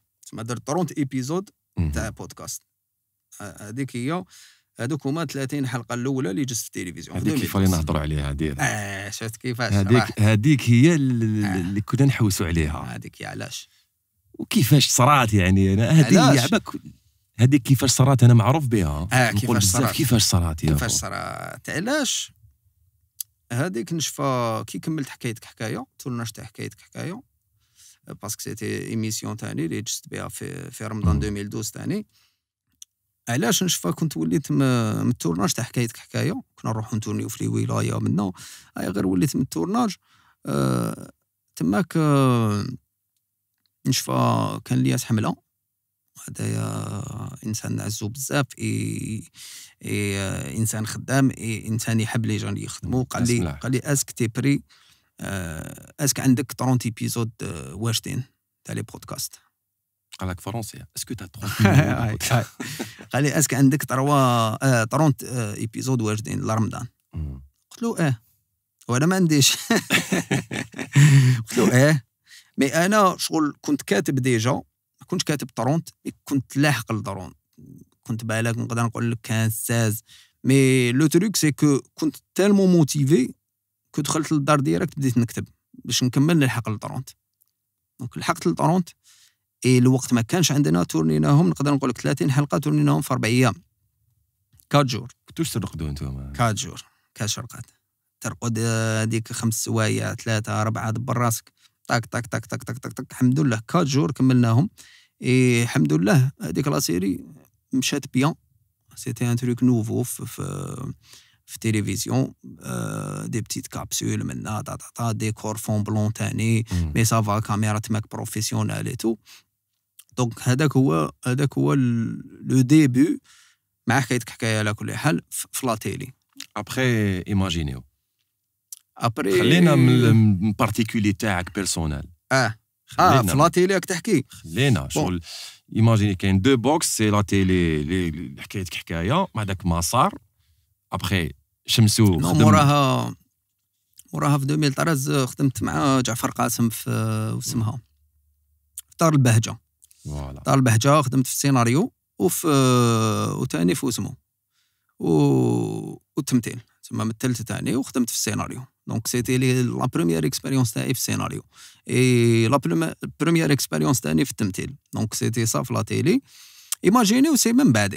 ما درت 30 ايبيزود تاع بودكاست هذيك هي هذوك هما 30 حلقه الاولى اللي جزت في التلفزيون هذيك كيف اللي نهضروا عليها دير اه شفت كيفاش هذيك هذيك هي آه. اللي كنا نحوسوا عليها هذيك علاش وكيفاش صرات يعني انا هذه هذيك كيفاش صرات انا معروف بها آه نقول بزاف كيفاش صرات كيفاش صرات علاش هذيك نشفى كي كملت حكايتك حكايه تولناش تاع حكايتك حكايه باسكو سيتي ايميسيون تاني اللي جست بها في, في رمضان 2012 تاني علاش نشفى كنت وليت من التورناج تاع حكايتك حكايه كنا نروحو نتورنيو في الولايه منا غير وليت من التورناج أه تماك أه نشفى كان ليا حمله هذايا انسان نعزو بزاف إي, إي انسان خدام إي انسان يحب لي جون يخدمو قال لي قال لي اسك تي بري آه، اسك عندك 30 ايبيزود آه، واجدين تاع لي بودكاست قال لك فرنسي اسكو تاع 30 قال لي اسك عندك 3 30 آه، ايبيزود واجدين لرمضان قلت له اه وانا ما عنديش قلت له اه مي انا شغل كنت كاتب ديجا ما كنتش كاتب 30 كنت لاحق لدرون كنت بالك نقدر نقول لك ساز مي لو تروك سي كو كنت تالمون موتيفي كو دخلت للدار ديريكت بديت نكتب باش نكمل نلحق لطرونت دونك لحقت لطرونت اي الوقت ما كانش عندنا تورنيناهم نقدر نقول لك 30 حلقه تورنيناهم في اربع ايام كات جور كنتوش ترقدوا جور كات شرقات ترقد هذيك خمس سوايع ثلاثه اربعه دبر راسك تاك تاك تاك تاك تاك تاك الحمد لله كات جور كملناهم اي الحمد لله هذيك لا سيري مشات بيان سيتي ان تروك نوفو في, في télévision, des petites capsules, des corps font blancs mais ça va, caméra professionnelle et tout. Donc, le début la Après, imaginez-vous. Après... particularité personnelle. Ah, la Imaginez deux box c'est la télé, de la télé, après, شمسو موراها وراها في 2013 خدمت مع جعفر قاسم في وسمها في دار البهجه فوالا دار البهجه خدمت في السيناريو وفي وثاني في وسمو و... وتمثيل تسمى مثلت ثاني وخدمت في السيناريو دونك سيتي لي لا بروميير اكسبيريونس تاعي في السيناريو اي لا بروميير اكسبيريونس تاعي في التمثيل دونك سيتي صاف لا تيلي و سي من بعد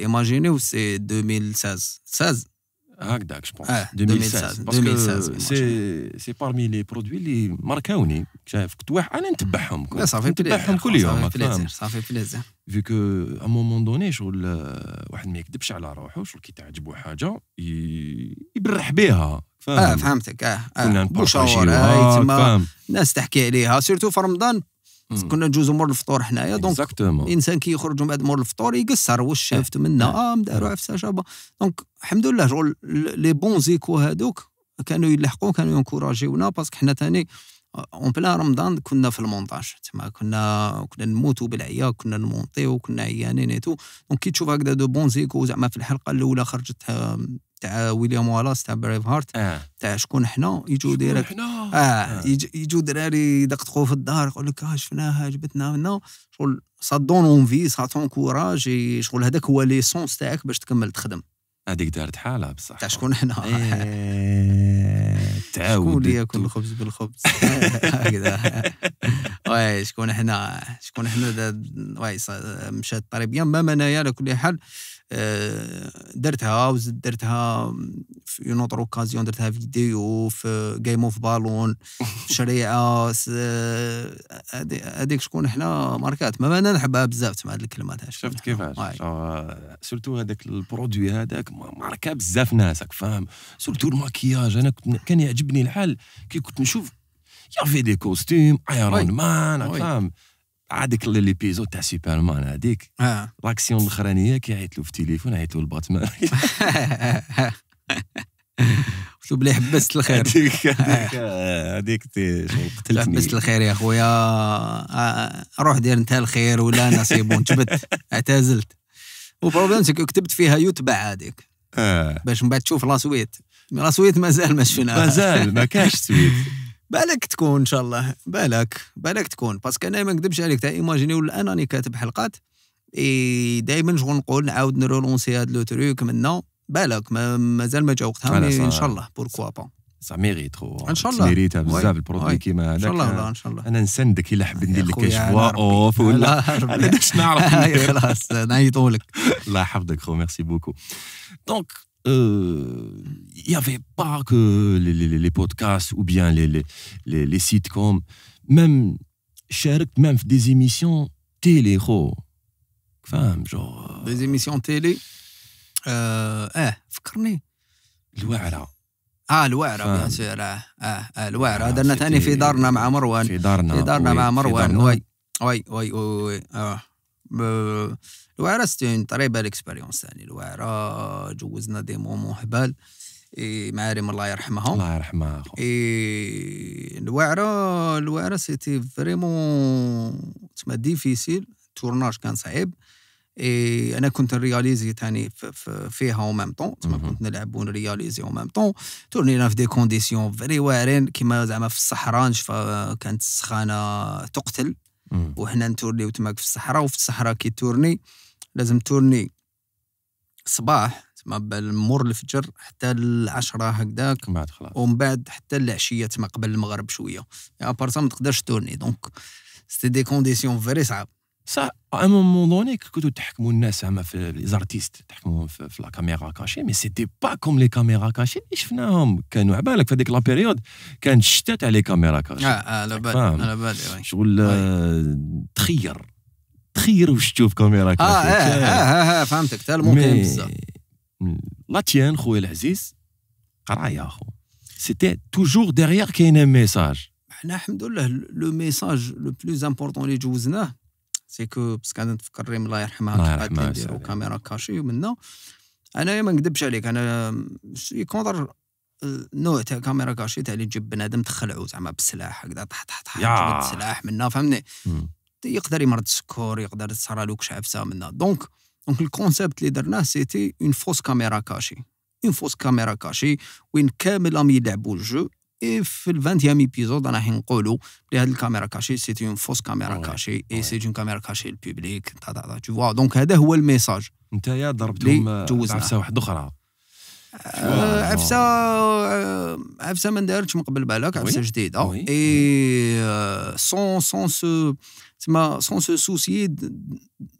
و سي 2016 16 هكذاك جو بونس 2016 2016 سي بارمي لي برودوي اللي ماركاوني شايف كنت واحد انا نتبعهم صافي نتبعهم كل يوم صافي بليزير في كو ا مومون دوني شغل واحد ما يكذبش على روحه شغل كي تعجبو حاجه يبرح بها فاهم اه فهمتك اه, آه. كنا نبارطاجيوها آه، فاهم الناس تحكي عليها سيرتو في رمضان كنا ندوزو مور الفطور حنايا دونك الانسان كي يخرج من بعد مور الفطور يقصر واش إيه. شافت منا إيه. اه داروا عفسه شابه دونك الحمد لله شغل لي بون زيكو هادوك كانوا يلحقوا كانوا ينكوراجيونا باسكو حنا ثاني اون بلا رمضان كنا في المونتاج تما كنا كنا نموتوا بالعيا كنا نمونطيو وكنا عيانين ايتو دونك كي تشوف هكذا دو بون زيكو زعما في الحلقه الاولى خرجت تاع ويليام والاس تاع بريف هارت تاع شكون حنا يجوا ديريكت حنا اه, آه. يجوا دراري يدقدقوا في الدار يقول لك شفناها جبتنا منا شغل سا دون في سا كوراج شغل هذاك هو ليسونس تاعك باش تكمل تخدم هذيك دارت حالها بصح تاع شكون هنا إيه. تعاود ياكل الخبز بالخبز هكذا واي شكون حنا شكون حنا واي مشات طريبيا ما منايا على كل حال آه، درتها درتها في نوتر اوكازيون درتها فيديو في جيم اوف بالون شريعه آه، آه، هذيك شكون احنا ماركات ما انا نحبها بزاف تسمع هذه الكلمات شفت كيفاش سورتو هذاك البرودوي هذاك ماركه بزاف ناسك فاهم سورتو الماكياج انا كنت كان يعجبني الحال كي كنت نشوف في دي كوستيم ايرون مان فاهم هذيك ليبيزود تاع سوبر مان هذيك آه. لاكسيون الاخرانيه كي عيط له في التليفون عيط له لباتمان قلت له بلي حبست الخير هذيك هذيك آه. قتلتني حبست الخير يا خويا آه، آه، روح دير انت الخير ولا انا سيبون جبت اعتزلت وبروبليم كتبت فيها يتبع هذيك باش من بعد تشوف لا سويت لا سويت مازال ما شفناها مازال ما كاش سويت بالك تكون ان شاء الله بالك بالك تكون باسكو انا ما نكذبش عليك تا ايماجيني ولا انا راني كاتب حلقات اي دائما شغل نقول نعاود نرولونسي هاد لو تروك منا بالك مازال ما جا وقتها ان شاء الله بوركوا با صح ميريت خو ان شاء الله ميريتها بزاف البرودوي كيما هذاك ان شاء الله ان شاء الله انا نسندك الا حب ندير لك فوا اوف ولا انا باش نعرف خلاص نعيطولك الله يحفظك خو ميرسي بوكو دونك il euh, y n'y avait pas que les, podcasts ou bien les, les, les sitcoms. Même, même des émissions télé. Euh, des émissions télé euh, Eh, vous الوعره سيتي اون طري بال اكسبيريونس يعني الوعره جوزنا دي مومون هبال معارم الله يرحمها الله يرحمها اخو الوعره الوعره سيتي فريمون تسمى ديفيسيل التورناج كان صعيب اي انا كنت نرياليزي تاني فيها او ميم طون تما كنت نلعب ونرياليزي او ميم طون تورنينا في دي كونديسيون فري واعرين كيما زعما في الصحراء نشفى آه، كانت السخانه تقتل وحنا نتورني تماك في الصحراء وفي الصحراء كي تورني لازم تورني صباح تما مور الفجر حتى العشرة هكذاك بعد خلاص ومن بعد حتى العشية تما قبل المغرب شوية ابار يعني ما تقدرش تورني دونك سيتي دي كونديسيون فري صعاب سا ا ان مومون دوني كنتو تحكموا الناس زعما في لي زارتيست تحكموهم في, في لا كاميرا كاشي مي سيتي با كوم لي كاميرا كاشي اللي شفناهم كانوا عبالك في هذيك لا بيريود كان شتى تاع لي كاميرا كاشي اه على بالي على بالي شغل تخير تخير واش تشوف كاميرا كاشي اه آه،, اه اه, آه فهمتك تا الممكن بزاف لا تيان خويا العزيز قرايه خو سيتي توجور ديغيغ كاين ميساج حنا الحمد لله لو ميساج لو بلوز امبورطون اللي جوزناه سيكو بس قاعد نتفكر ريم الله يرحمها الله يرحمها كاميرا كاشي ومنا انايا ما نكذبش عليك انا يكونضر النوع تاع كاميرا كاشي تاع اللي تجيب بنادم تخلعو زعما بالسلاح هكذا طح طح طح تجبد السلاح منا فهمني يقدر يمرض السكر يقدر تصرالو كشعفسه منا دونك دونك الكونسيبت اللي درناه سيتي اون فوس كاميرا كاشي اون فوس كاميرا كاشي وين كامل راهم يلعبوا الجو في ال 20 ايبيزود راح نقولوا بلي هاد الكاميرا كاشي سي اون فوس كاميرا كاشي اي سي اون كاميرا كاشي للبوبليك تا تا تا تو فوا دونك هذا هو الميساج نتايا ضربتهم آه، عفسه واحده اخرى euh, عفسه آه، عفسه ما دارتش من قبل بالك عفسه جديده اي سون سون سو تما سون سو سوسي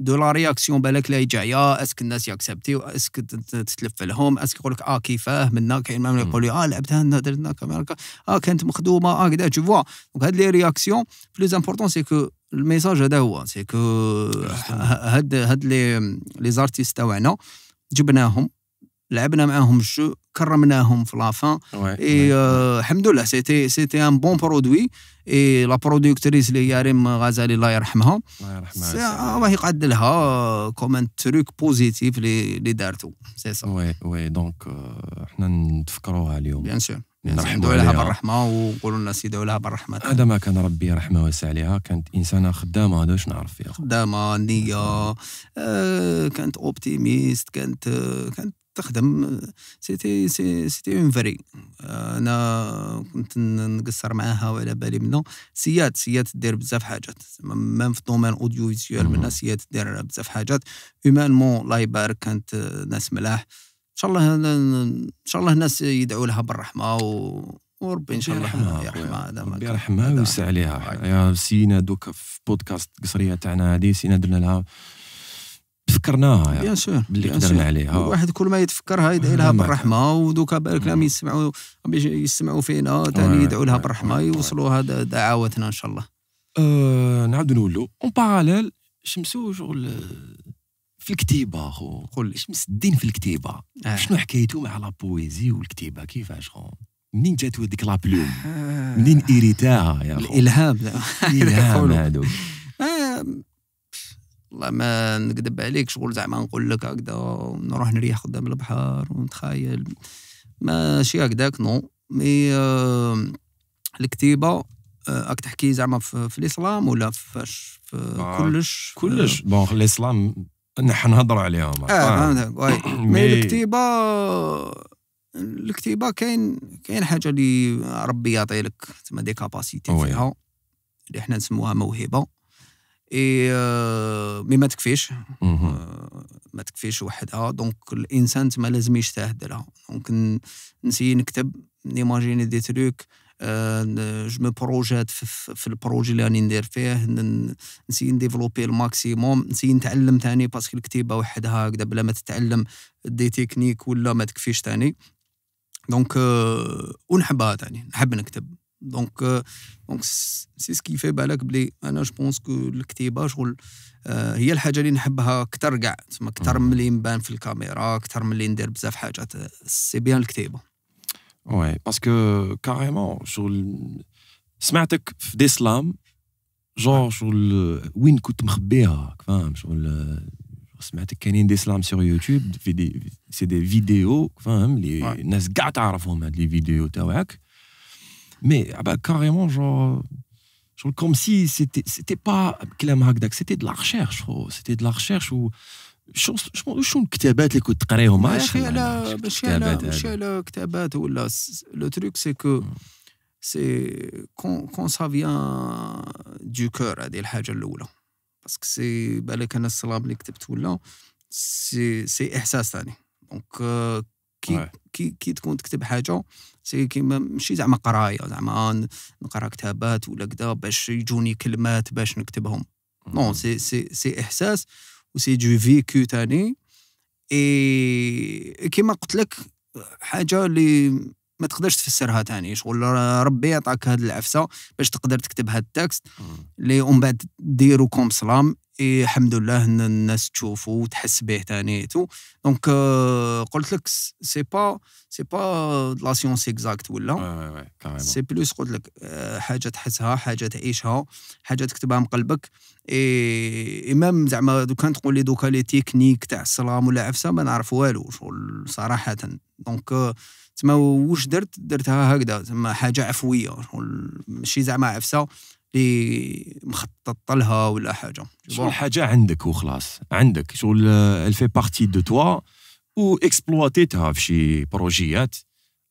دو لا رياكسيون بالك لا جايه اسك الناس ياكسبتي اسك تتلف لهم اسك يقول لك اه كيفاه منا كاين مام يقول لي اه لعبت هنا درنا كاميرا اه كانت مخدومه اه كذا تو فوا دونك هاد لي رياكسيون بلوز امبورطون سي كو الميساج هذا هو سي كو هاد هاد لي لي زارتيست تاعنا جبناهم لعبنا معاهم الجو كرمناهم في لافان اي الحمد لله سيتي سيتي ان بون برودوي اي لا برودكتريس اللي هي ريم غزالي الله يرحمها الله يرحمها الله يقعد لها كومنت تروك بوزيتيف اللي دارتو سي سا وي وي دونك آه، حنا نتفكروها اليوم بيان سور نرحموا لها بالرحمه وقولوا لنا سيدوا لها بالرحمه هذا ما كان ربي رحمه واسعه عليها كانت انسانه خدامه هذا واش نعرف فيها خدامه نيه آه كانت اوبتيميست كانت آه كانت تخدم سيتي سيتي اون فري انا كنت نقصر معاها وعلى بالي منه سيات سيات دير بزاف حاجات ميم في الدومين اوديو فيزيوال منها سيات دير بزاف حاجات هيومانمون الله يبارك كانت ناس ملاح ان شاء الله ان شاء الله الناس يدعوا لها بالرحمه و وربي ان شاء الله يرحمها ربي يرحمها ويوسع عليها سينا دوك في بودكاست قصريه تاعنا هذه سينا درنا لها فكرناها يعني باللي قدرنا عليها واحد كل ما يتفكرها يدعي لها بالرحمه ودوكا بالك لهم يسمعوا يسمعوا فينا ثاني يدعوا لها بالرحمه يوصلوا هذا دعواتنا ان شاء الله أه نعاودوا نولوا اون باراليل شمسو شغل في الكتيبه خو قول شمس الدين في الكتيبه آه. شنو حكايته مع لا بويزي والكتيبه كيفاش خو منين جاتو هذيك لا بلوم آه. منين اريتاها يا خو الالهام الالهام هذوك والله ما نكذب عليك شغل زعما نقول لك هكذا ونروح نريح قدام البحر ونتخيل ماشي هكذاك نو مي آه الكتيبه آه، راك تحكي زعما في, في الاسلام ولا فاش في آه، كلش كلش آه. بون الاسلام نحن نهضر عليهم اه, آه. فهمتك مي الكتيبه الكتيبه كاين كاين حاجه اللي ربي يعطي لك تما دي كاباسيتي فيها اللي حنا نسموها موهبه اي مي euh, ما تكفيش آه، ما تكفيش وحدها دونك الانسان تما لازم يجتهد لها دونك نسي نكتب نيماجيني دي تروك جو مو بروجيت في البروجي اللي راني ندير فيه نسي نديفلوبي الماكسيموم نسي نتعلم تاني باسكو الكتيبه وحدها هكذا بلا ما تتعلم دي تكنيك ولا ما تكفيش تاني دونك آه، ونحبها تاني نحب نكتب دونك دونك سي سكي في بالك بلي انا جو بونس كو الكتيبه شغل هي الحاجه اللي نحبها اكثر كاع تسمى اكثر من اللي نبان في الكاميرا اكثر من اللي ندير بزاف حاجات سي بيان الكتيبه وي باسكو كاريمون شغل سمعتك في دي سلام جون شغل euh, وين كنت مخبيها فاهم شغل euh، سمعتك كاينين دي سلام سور يوتيوب في دي سي دي فيديو فاهم اللي الناس كاع تعرفهم هاد لي فيديو تاعك Mais ah bah, carrément, euh, genre, comme si c'était, c'était pas c'était de la recherche. C'était de la recherche où. Je شو شو الكتابات اللي كنت تقريهم ماشي ماشي على ماشي على كتابات ولا لو تروك سي كو سي كون كون كي إيه. كي, كي تكون تكتب حاجه سي كيما ماشي زعما قرايه زعما نقرا كتابات ولا كذا باش يجوني كلمات باش نكتبهم نو سي سي سي احساس سي دو فيكو تاني اي كيما قلت لك حاجه اللي ما تقدرش تفسرها تاني شغل ربي عطاك هاد العفسه باش تقدر تكتب هاد التكست اللي ومن بعد ديرو كوم سلام الحمد لله ان الناس تشوفه وتحس به تاني تو دونك آه، قلت لك سي با سي با لا سيونس اكزاكت ولا سي بلوس قلت لك آه، حاجه تحسها حاجه تعيشها حاجه تكتبها من قلبك اي مام زعما دوكا تقول لي دوكا لي تكنيك تاع السلام ولا عفسه ما نعرف والو شغل صراحه دونك تما واش درت درتها هكذا تما حاجه عفويه ماشي زعما عفسه اللي مخطط لها ولا حاجه شغل حاجه عندك وخلاص عندك شغل الفي بارتي دو توا و اكسبلواتيتها في شي بروجيات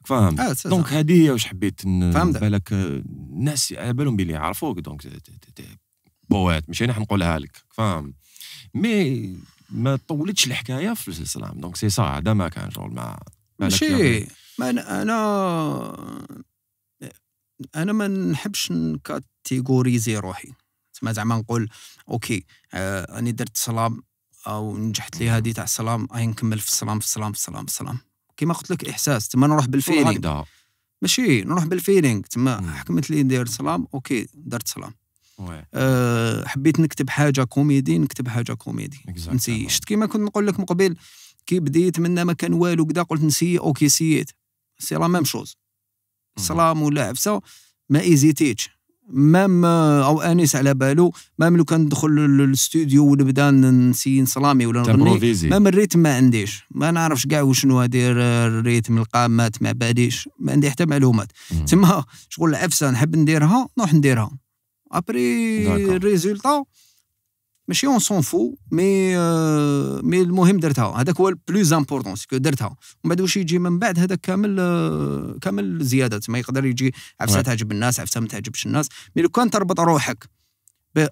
فاهم آه دونك هذه هي واش حبيت بالك الناس على بالهم بلي يعرفوك دونك بوات ماشي انا حنقولها لك فاهم مي ما طولتش الحكايه في السلام دونك سي صا هذا ما كان شغل ما ماشي يعني ما انا انا انا ما نحبش نكاتيغوريزي روحي تما زعما نقول اوكي آه انا درت سلام او نجحت لي هذه تاع السلام اي نكمل في السلام في السلام في السلام في السلام كيما قلت لك احساس تما نروح بالفيلينغ ماشي نروح بالفيلينغ تما حكمت لي ندير سلام اوكي درت سلام أه حبيت نكتب حاجه كوميدي نكتب حاجه كوميدي نسيي شفت كيما كنت نقول لك من قبل كي بديت منا ما كان والو كدا قلت نسيي اوكي سييت سي لا ميم شوز سلام ولا عفسه ما ايزيتيتش مام او انيس على بالو مام لو كان ندخل للاستوديو ونبدا نسي نسلامي ولا نغني مام الريتم ما عنديش ما نعرفش كاع وشنو هادير الريتم القامات ما باليش ما عندي حتى معلومات تما شغل عفسه نحب نديرها نروح نديرها ابري الريزولتا ماشي اون سون فو مي آه مي المهم درتها هذاك هو البلوز امبورطون سكو درتها ومن بعد واش يجي من بعد هذا كامل آه كامل زياده تما يقدر يجي عفسه تعجب الناس عفسه ما تعجبش الناس مي لو كان تربط روحك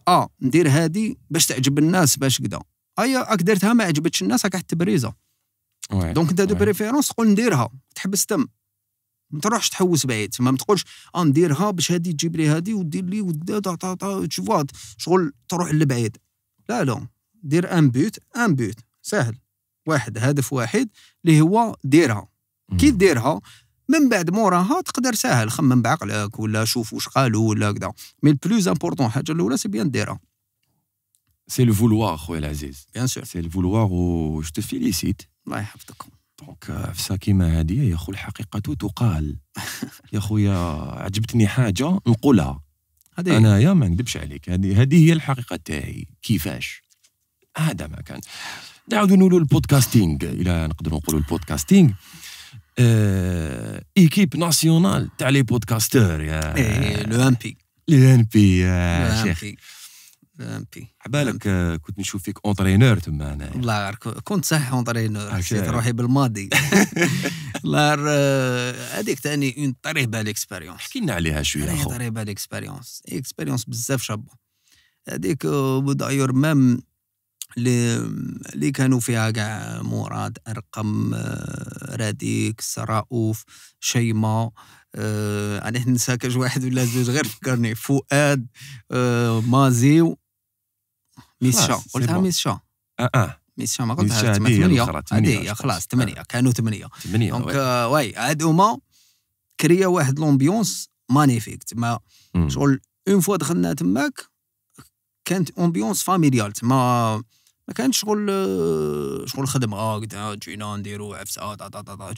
اه ندير هادي باش تعجب الناس باش كذا ايا راك درتها ما عجبتش الناس راك تبريزه دونك انت دو بريفيرونس تقول نديرها تحبس تم ما تروحش تحوس بعيد ما تقولش اه نديرها باش هادي تجيب لي هادي ودير لي تا تا شغل تروح لبعيد لا لا دير ان بوت ان بوت سهل واحد هدف واحد اللي هو ديرها كي ديرها من بعد موراها تقدر ساهل خمم بعقلك ولا شوف واش قالوا ولا هكذا مي البلوز امبورطون حاجه الاولى سي بيان ديرها سي لو فولوار خويا العزيز بيان سور سي لو فولوار و جو تو فيليسيت الله يحفظك دونك في كيما هذه يا خو الحقيقه تقال يا خويا عجبتني حاجه نقولها هدي. انا يا ما نكذبش عليك هذه هذه هي الحقيقه تاعي كيفاش هذا ما كان نعاودوا نقولوا البودكاستينغ الى نقدروا نقولوا البودكاستينغ آه ايكيب ناسيونال تاع لي بودكاستور يا إيه، لو ان بي لو ان بي يا شيخ فهمتي عبالك آه، كنت نشوف فيك اونترينور تما انا الله كنت صح اونترينور حسيت روحي بالماضي الله هذيك تاني اون طريبه ليكسبيريونس احكي لنا عليها شويه اخو طريبه ليكسبيريونس اكسبيريونس بزاف شابه هذيك ودايور مام اللي اللي كانوا فيها كاع مراد ارقم آه، راديك رؤوف شيماء آه انا ننسى واحد ولا زوج غير فكرني فؤاد آه مازيو ميس قلتها ميس اه اه ميس شو ما قلتها ثمانية عادية خلاص ثمانية آه. كانوا ثمانية ثمانية دونك آه، واي عاد هما كريا واحد لومبيونس مانيفيك تما شغل اون فوا دخلنا تماك كانت امبيونس فاميليال تما ما كانش شغل آه، شغل خدمه هكذا جينا نديرو عفسه طا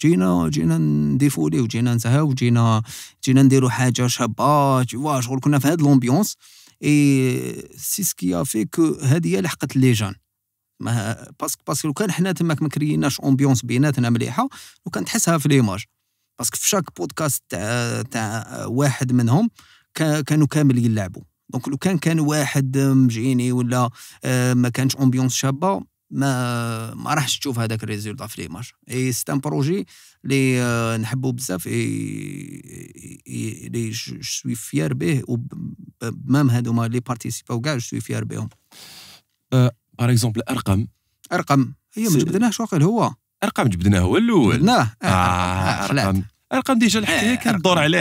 جينا جينا نديفولي وجينا نسهاو وجينا جينا نديرو حاجه شابه تشوفا شغل كنا في هاد لومبيونس اي سي سكي افي كو هذه هي لحقت لي جون ما باسكو باسكو لو كان حنا تماك ما كريناش امبيونس بيناتنا مليحه وكان تحسها في ليماج باسكو في شاك بودكاست تاع تاع واحد منهم كانوا كامل يلعبوا دونك لو كان كان واحد مجيني ولا آه، ما كانش امبيونس شابه ما ما راحش تشوف هذاك الريزولتا في ليماج اي سي ان بروجي اللي آه، نحبو بزاف اللي سوي فيار به ومام هذوما اللي بارتيسيباو كاع سوي فيار بهم بار آه، اكزومبل ارقم ارقم هي ما جبدناهش واقيل هو ارقام جبدناه هو الاول جبدناه آه، ارقام ارقام ديجا الحكايه كانت دور عليه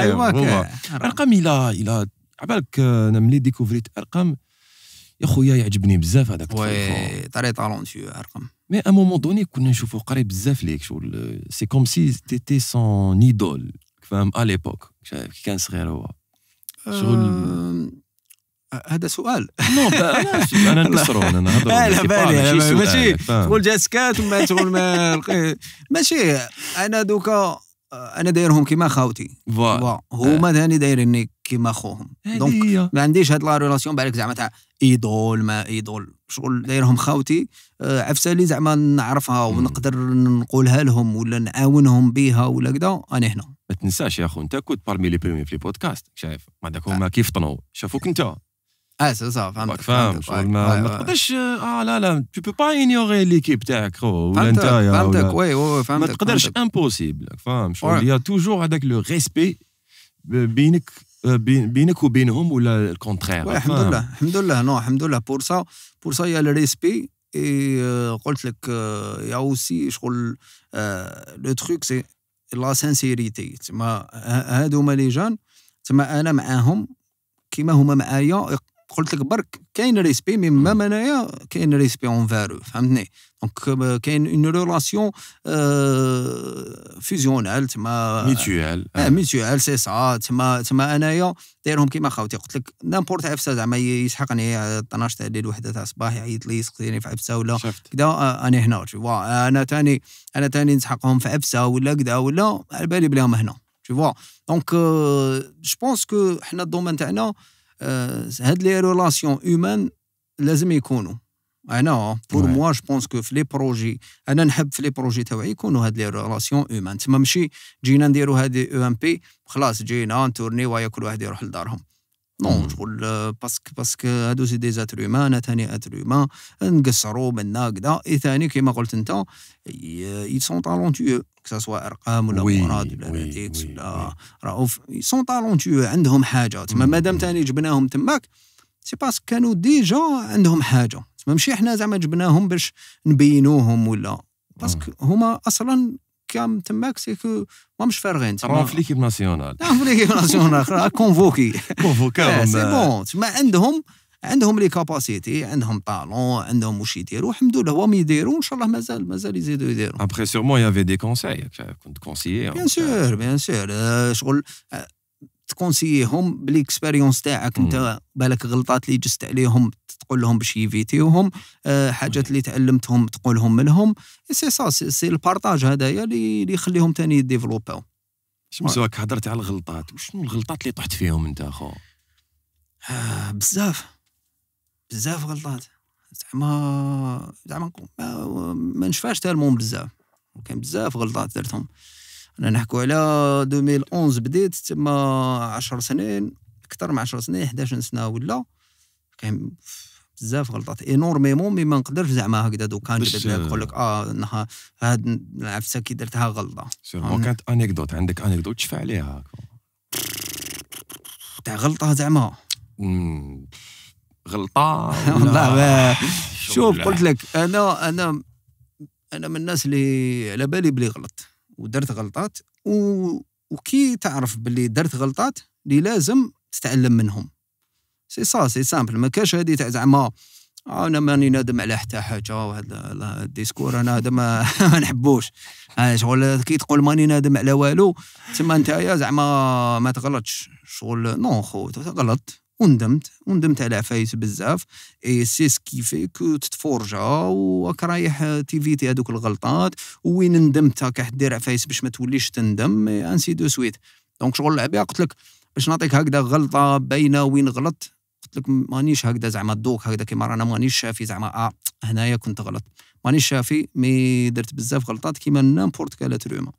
ايوا ارقام الى الى على بالك انا ملي ديكوفريت ارقام يا خويا يعجبني بزاف هذاك وي طري تالونتيو ارقم مي ا مومون دوني كنا نشوفو قريب بزاف ليك شغل سي كوم سي تيتي سون ايدول فاهم ا ليبوك كي كان صغير هو شغل هذا سؤال نو انا نكسرو انا نهضرو على بالي ماشي تقول جاسكات ثم تقول ما ماشي انا دوكا آه، انا دايرهم كيما خاوتي فوالا هما ثاني آه. دايريني كيما خوهم دونك ما عنديش هاد لا ريلاسيون بالك زعما تاع ايدول ما ايدول شغل دايرهم خاوتي اللي آه، زعما نعرفها ونقدر نقولها لهم ولا نعاونهم بها ولا كذا انا هنا ما تنساش يا خو انت كنت بارمي لي بريمي في البودكاست شايف ما داك هما كيف طنوا شافوك انت اه سي سا فهمتك فاهم شغل ما, تقدرش اه لا لا تو بو با انيوري ليكيب تاعك خو ولا يا فهمتك وي وي فهمتك ما تقدرش امبوسيبل فاهم شغل يا توجور هذاك لو ريسبي بينك بينك وبينهم ولا الكونتخير الحمد لله الحمد لله نو الحمد لله بور سا بور سا يا ريسبي اي قلت لك يا اوسي شغل لو تخيك سي لا سانسيريتي تسمى هادو هما لي جان تسمى انا معاهم كيما هما معايا قلت لك برك كاين ريسبي مي مام انايا كاين ريسبي اون فارو فهمتني دونك آه، كاين اون ريلاسيون فيزيونال تما ميتيوال اه ميتيوال سي سا تما تما انايا دايرهم كيما خاوتي قلت لك نامبورت عفسه زعما يسحقني 12 تاع الليل وحده تاع الصباح يعيط لي يسقسيني في عفسه ولا كدا آه، انا هنا تشوفوا آه، انا ثاني انا ثاني نسحقهم في عفسه ولا كدا ولا على بالي بلاهم هنا تشوفوا دونك جو بونس كو حنا الدومين تاعنا Euh, هاد لي ريلاسيون اومان لازم يكونوا انا بور موا جو بونس كو في لي بروجي انا نحب في لي بروجي تاوعي يكونوا هاد لي ريلاسيون اومان تما ماشي جينا نديروا هادي او ام e بي خلاص جينا نتورني وياكل واحد يروح لدارهم نون شغل باسكو باسكو هادو سي دي زاتر هيومان انا ثاني ات هيومان نقصروا منا كدا اي ثاني كيما قلت انت اي سون تالونتيو كسا سوا ارقام ولا مراد ولا راتيكس ولا رؤوف اي سون تالونتيو عندهم حاجه تما مادام ثاني جبناهم تماك سي باسكو كانوا ديجا عندهم حاجه تما ماشي حنا زعما جبناهم باش نبينوهم ولا باسكو هما اصلا كام تماك سي كو ماهمش فارغين تما في ليكيب ناسيونال في ليكيب ناسيونال كونفوكي كونفوكاهم سي بون تما عندهم عندهم لي كاباسيتي عندهم طالون عندهم واش يديروا الحمد لله هما يديروا ان شاء الله مازال مازال يزيدوا يديروا ابخي سيغمون يافي دي كونساي كنت كونسيي بيان سور بيان سور شغل آه، تكونسيهم بالاكسبيريونس تاعك انت بالك غلطات اللي جست عليهم تقول لهم باش يفيتيوهم أه حاجات اللي تعلمتهم تقولهم لهم منهم سي سا سي البارطاج هذايا اللي يخليهم ثاني يديفلوباو سواك هضرت على الغلطات وشنو الغلطات اللي طحت فيهم انت اخو آه بزاف بزاف غلطات زعما زعما ما, ما نشفاش تالمون بزاف وكان بزاف غلطات درتهم انا نحكو على 2011 بديت تما 10 سنين اكثر من 10 سنين 11 سنه ولا كاين بزاف غلطات انورميمون مي ما نقدرش زعما هكذا دوكا نقول لك اه نها هاد العفسه كي درتها غلطه سيرمون كانت انيكدوت عندك انيكدوت تشفى عليها تاع غلطه زعما غلطه والله شوف قلت لك انا انا انا من الناس اللي على بالي بلي غلط ودرت غلطات و... وكي تعرف باللي درت غلطات اللي لازم تتعلم منهم سي سا سي سامبل ما كاش هذه تاع زعما انا ماني نادم على حتى حاجه وهذا الديسكور انا هذا ما, ما نحبوش شغل كي تقول ماني نادم على والو تما نتايا زعما ما تغلطش شغل نو خو غلط وندمت وندمت على عفايت بزاف اي سي سكي فيك تتفرجا وراك رايح تيفيتي هذوك الغلطات وين ندمت راك دير عفايس باش ما توليش تندم انسي دو سويت دونك شغل العبيه قلت لك باش نعطيك هكذا غلطه باينه وين غلطت قلت لك مانيش هكذا زعما دوك هكذا كيما رانا مانيش شافي زعما اه هنايا كنت غلط مانيش شافي مي درت بزاف غلطات كيما نامبورت كالات روما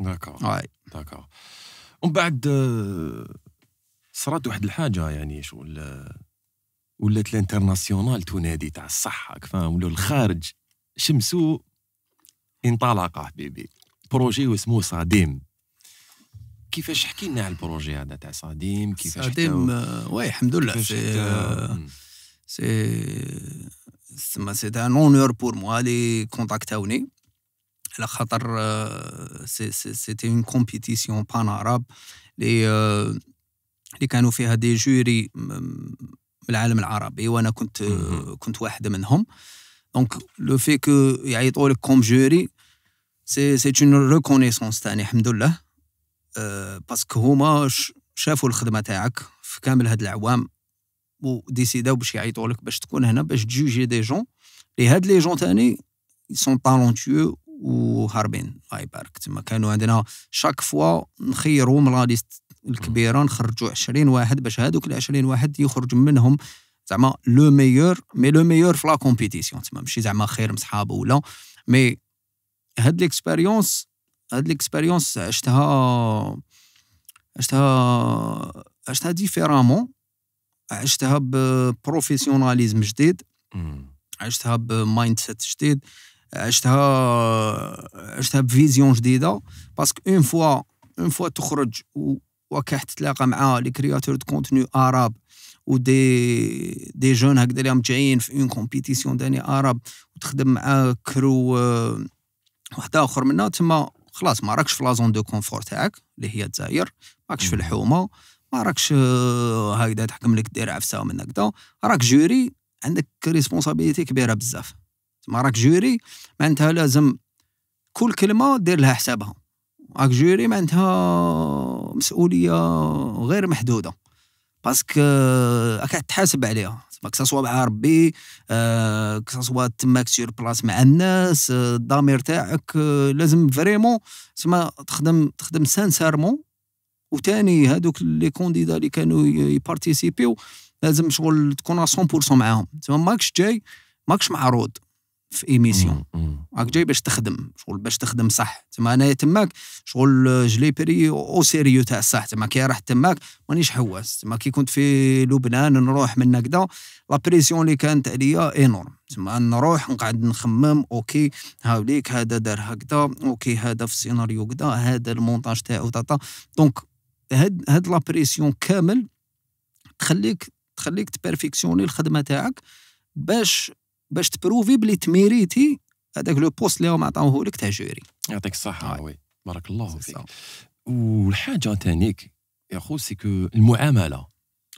داكور داكور ومن بعد آه، صرات واحد الحاجه يعني شغل ولات الانترناسيونال تنادي تاع الصحه فاهم ولو الخارج شمسو انطلق حبيبي بروجي واسمه صاديم كيفاش حكي لنا على البروجي هذا تاع صاديم كيفاش و... آه، واي الحمد لله سي سي سما سي ان اونور بور موا لي كونتاكتاوني على خاطر سيتي اون كومبيتيسيون بان عرب لي اللي كانوا فيها دي جوري من العالم العربي وانا كنت كنت واحده منهم دونك لو في كو يعيطوا لك كوم جوري سي سي اون ريكونيسونس ثاني الحمد لله باسكو euh, هما شافوا الخدمه تاعك في كامل هاد العوام وديسيداو باش يعيطوا لك باش تكون هنا باش تجوجي دي جون لي هاد لي جون تاني سون تالونتيو وهاربين الله يبارك تما كانوا عندنا شاك فوا نخيرو من لا ليست الكبيره نخرجوا 20 واحد باش هذوك ال 20 واحد يخرج منهم زعما لو ميور مي لو ميور في لا كومبيتيسيون تما ماشي زعما خير من صحابه ولا مي هاد ليكسبيريونس هاد ليكسبيريونس عشتها عشتها عشتها ديفيرامون عشتها ببروفيسيوناليزم جديد عشتها بمايند سيت جديد عشتها عشتها بفيزيون جديده باسكو اون فوا اون فوا تخرج تلاقى مع لي كرياتور دو كونتوني اراب ودي دي جون هكذا اللي راهم جايين في اون كومبيتيسيون داني اراب وتخدم مع كرو آه، واحد اخر منها تما خلاص ما راكش في لازون دو كونفور تاعك اللي هي الجزائر راكش في الحومه ما راكش آه، هكذا تحكم لك دير عفسه من هكذا راك جوري عندك ريسبونسابيلتي كبيره بزاف ما راك جوري معناتها لازم كل كلمه دير لها حسابها اكجيري عندها مسؤوليه غير محدوده باسكو آه، راك تحاسب عليها كسا مع ربي آه تماك سير بلاص مع الناس آه، الضمير تاعك آه، لازم فريمون تسمى تخدم تخدم سانسيرمون وتاني هذوك لي كونديدا اللي كانوا يبارتيسيبيو لازم شغل تكون 100% معاهم تسمى ماكش جاي ماكش معروض في ايميسيون mm, mm. راك جاي باش تخدم شغل باش تخدم صح تما انايا تماك شغل جلي بري او سيريو تاع الصح تما كي رحت تماك مانيش حواس تما كي كنت في لبنان نروح من هكذا لا بريسيون اللي كانت عليا انورم تما نروح نقعد نخمم اوكي هاوليك هذا دار هكذا اوكي هذا في السيناريو كذا هذا المونتاج تاعو تاتا دونك هاد هاد لا بريسيون كامل تخليك تخليك تبرفيكسيوني الخدمه تاعك باش باش تبروفي بلي تميريتي هذاك لو بوست اللي هما عطاوه لك تاع جوري يعطيك الصحه طيب. وي بارك الله فيك والحاجه تانيك يا خو سي كو المعامله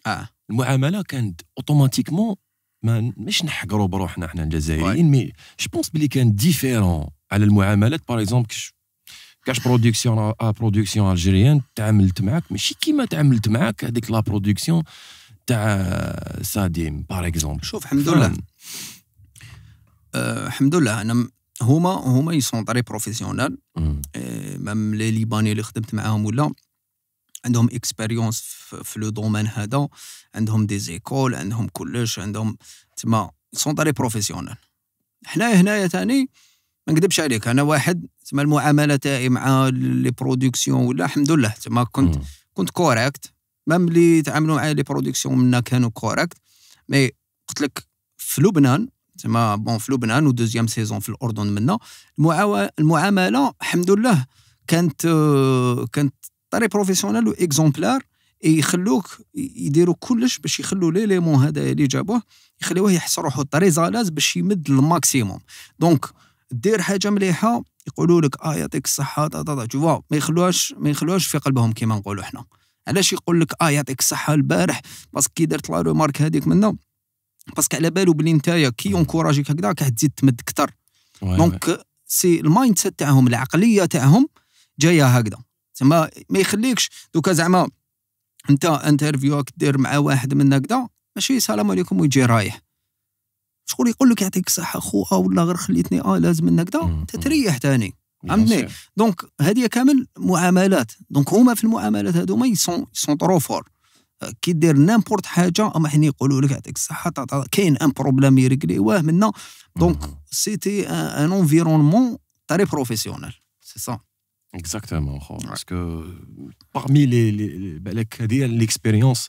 اه المعامله كانت اوتوماتيكمون ما مش نحقروا بروحنا احنا الجزائريين مي جو بونس بلي كان ديفيرون على المعاملات باغ اكزومبل كاش برودكسيون ا برودكسيون الجيريان تعاملت معاك ماشي كيما تعاملت معاك هذيك لا برودكسيون تاع ساديم باغ اكزومبل شوف الحمد لله آه، الحمد لله انا هما هما يسون طري بروفيسيونيل مام لي ليباني اللي خدمت معاهم ولا عندهم اكسبيريونس في لو دومين هذا عندهم دي زيكول عندهم كلش عندهم تما سون طري بروفيسيونيل حنايا هنايا ثاني ما نكذبش عليك انا واحد تما المعامله تاعي مع لي برودكسيون ولا الحمد لله تما كنت كنت كوريكت مام اللي تعاملوا معايا لي برودكسيون منا كانوا كوريكت مي قلت لك في لبنان تما بون في لبنان ودوزيام سيزون في الاردن منا المعامله الحمد لله كانت كانت طري بروفيسيونيل واكزومبلار يخلوك يديروا كلش باش يخلوا لي ليمون هذا اللي جابوه يخليوه يحس روحو طري زالاز باش يمد الماكسيموم دونك دير حاجه مليحه يقولوا لك اه يعطيك الصحه تا تا تا ما يخلوهاش ما يخلوهاش في قلبهم كيما نقولوا حنا علاش يقول لك اه يعطيك الصحه البارح باسكو كي درت لا رومارك هذيك منه باسكو على بالو بلي نتايا كي يونكوراجيك هكذا راك تزيد تمد اكثر دونك سي المايند سيت تاعهم العقليه تاعهم جايه هكذا تسمى ما يخليكش دوكا زعما انت انترفيوك دير مع واحد من هكذا ماشي سلام عليكم ويجي رايح شكون يقول لك يعطيك الصحه خو ولا غير خليتني اه لازم من هكذا انت تريح ثاني فهمتني دونك هذه كامل معاملات دونك هما في المعاملات هذوما يسون يسون طرو فور كي دير نامبورت حاجه اما حين يقولوا لك يعطيك الصحه كاين ان بروبليم يريكلي واه منا دونك سيتي ان انفيرونمون تري بروفيسيونيل سي سا اكزاكتومون خو باسكو باغمي لي بالك هذه ليكسبيريونس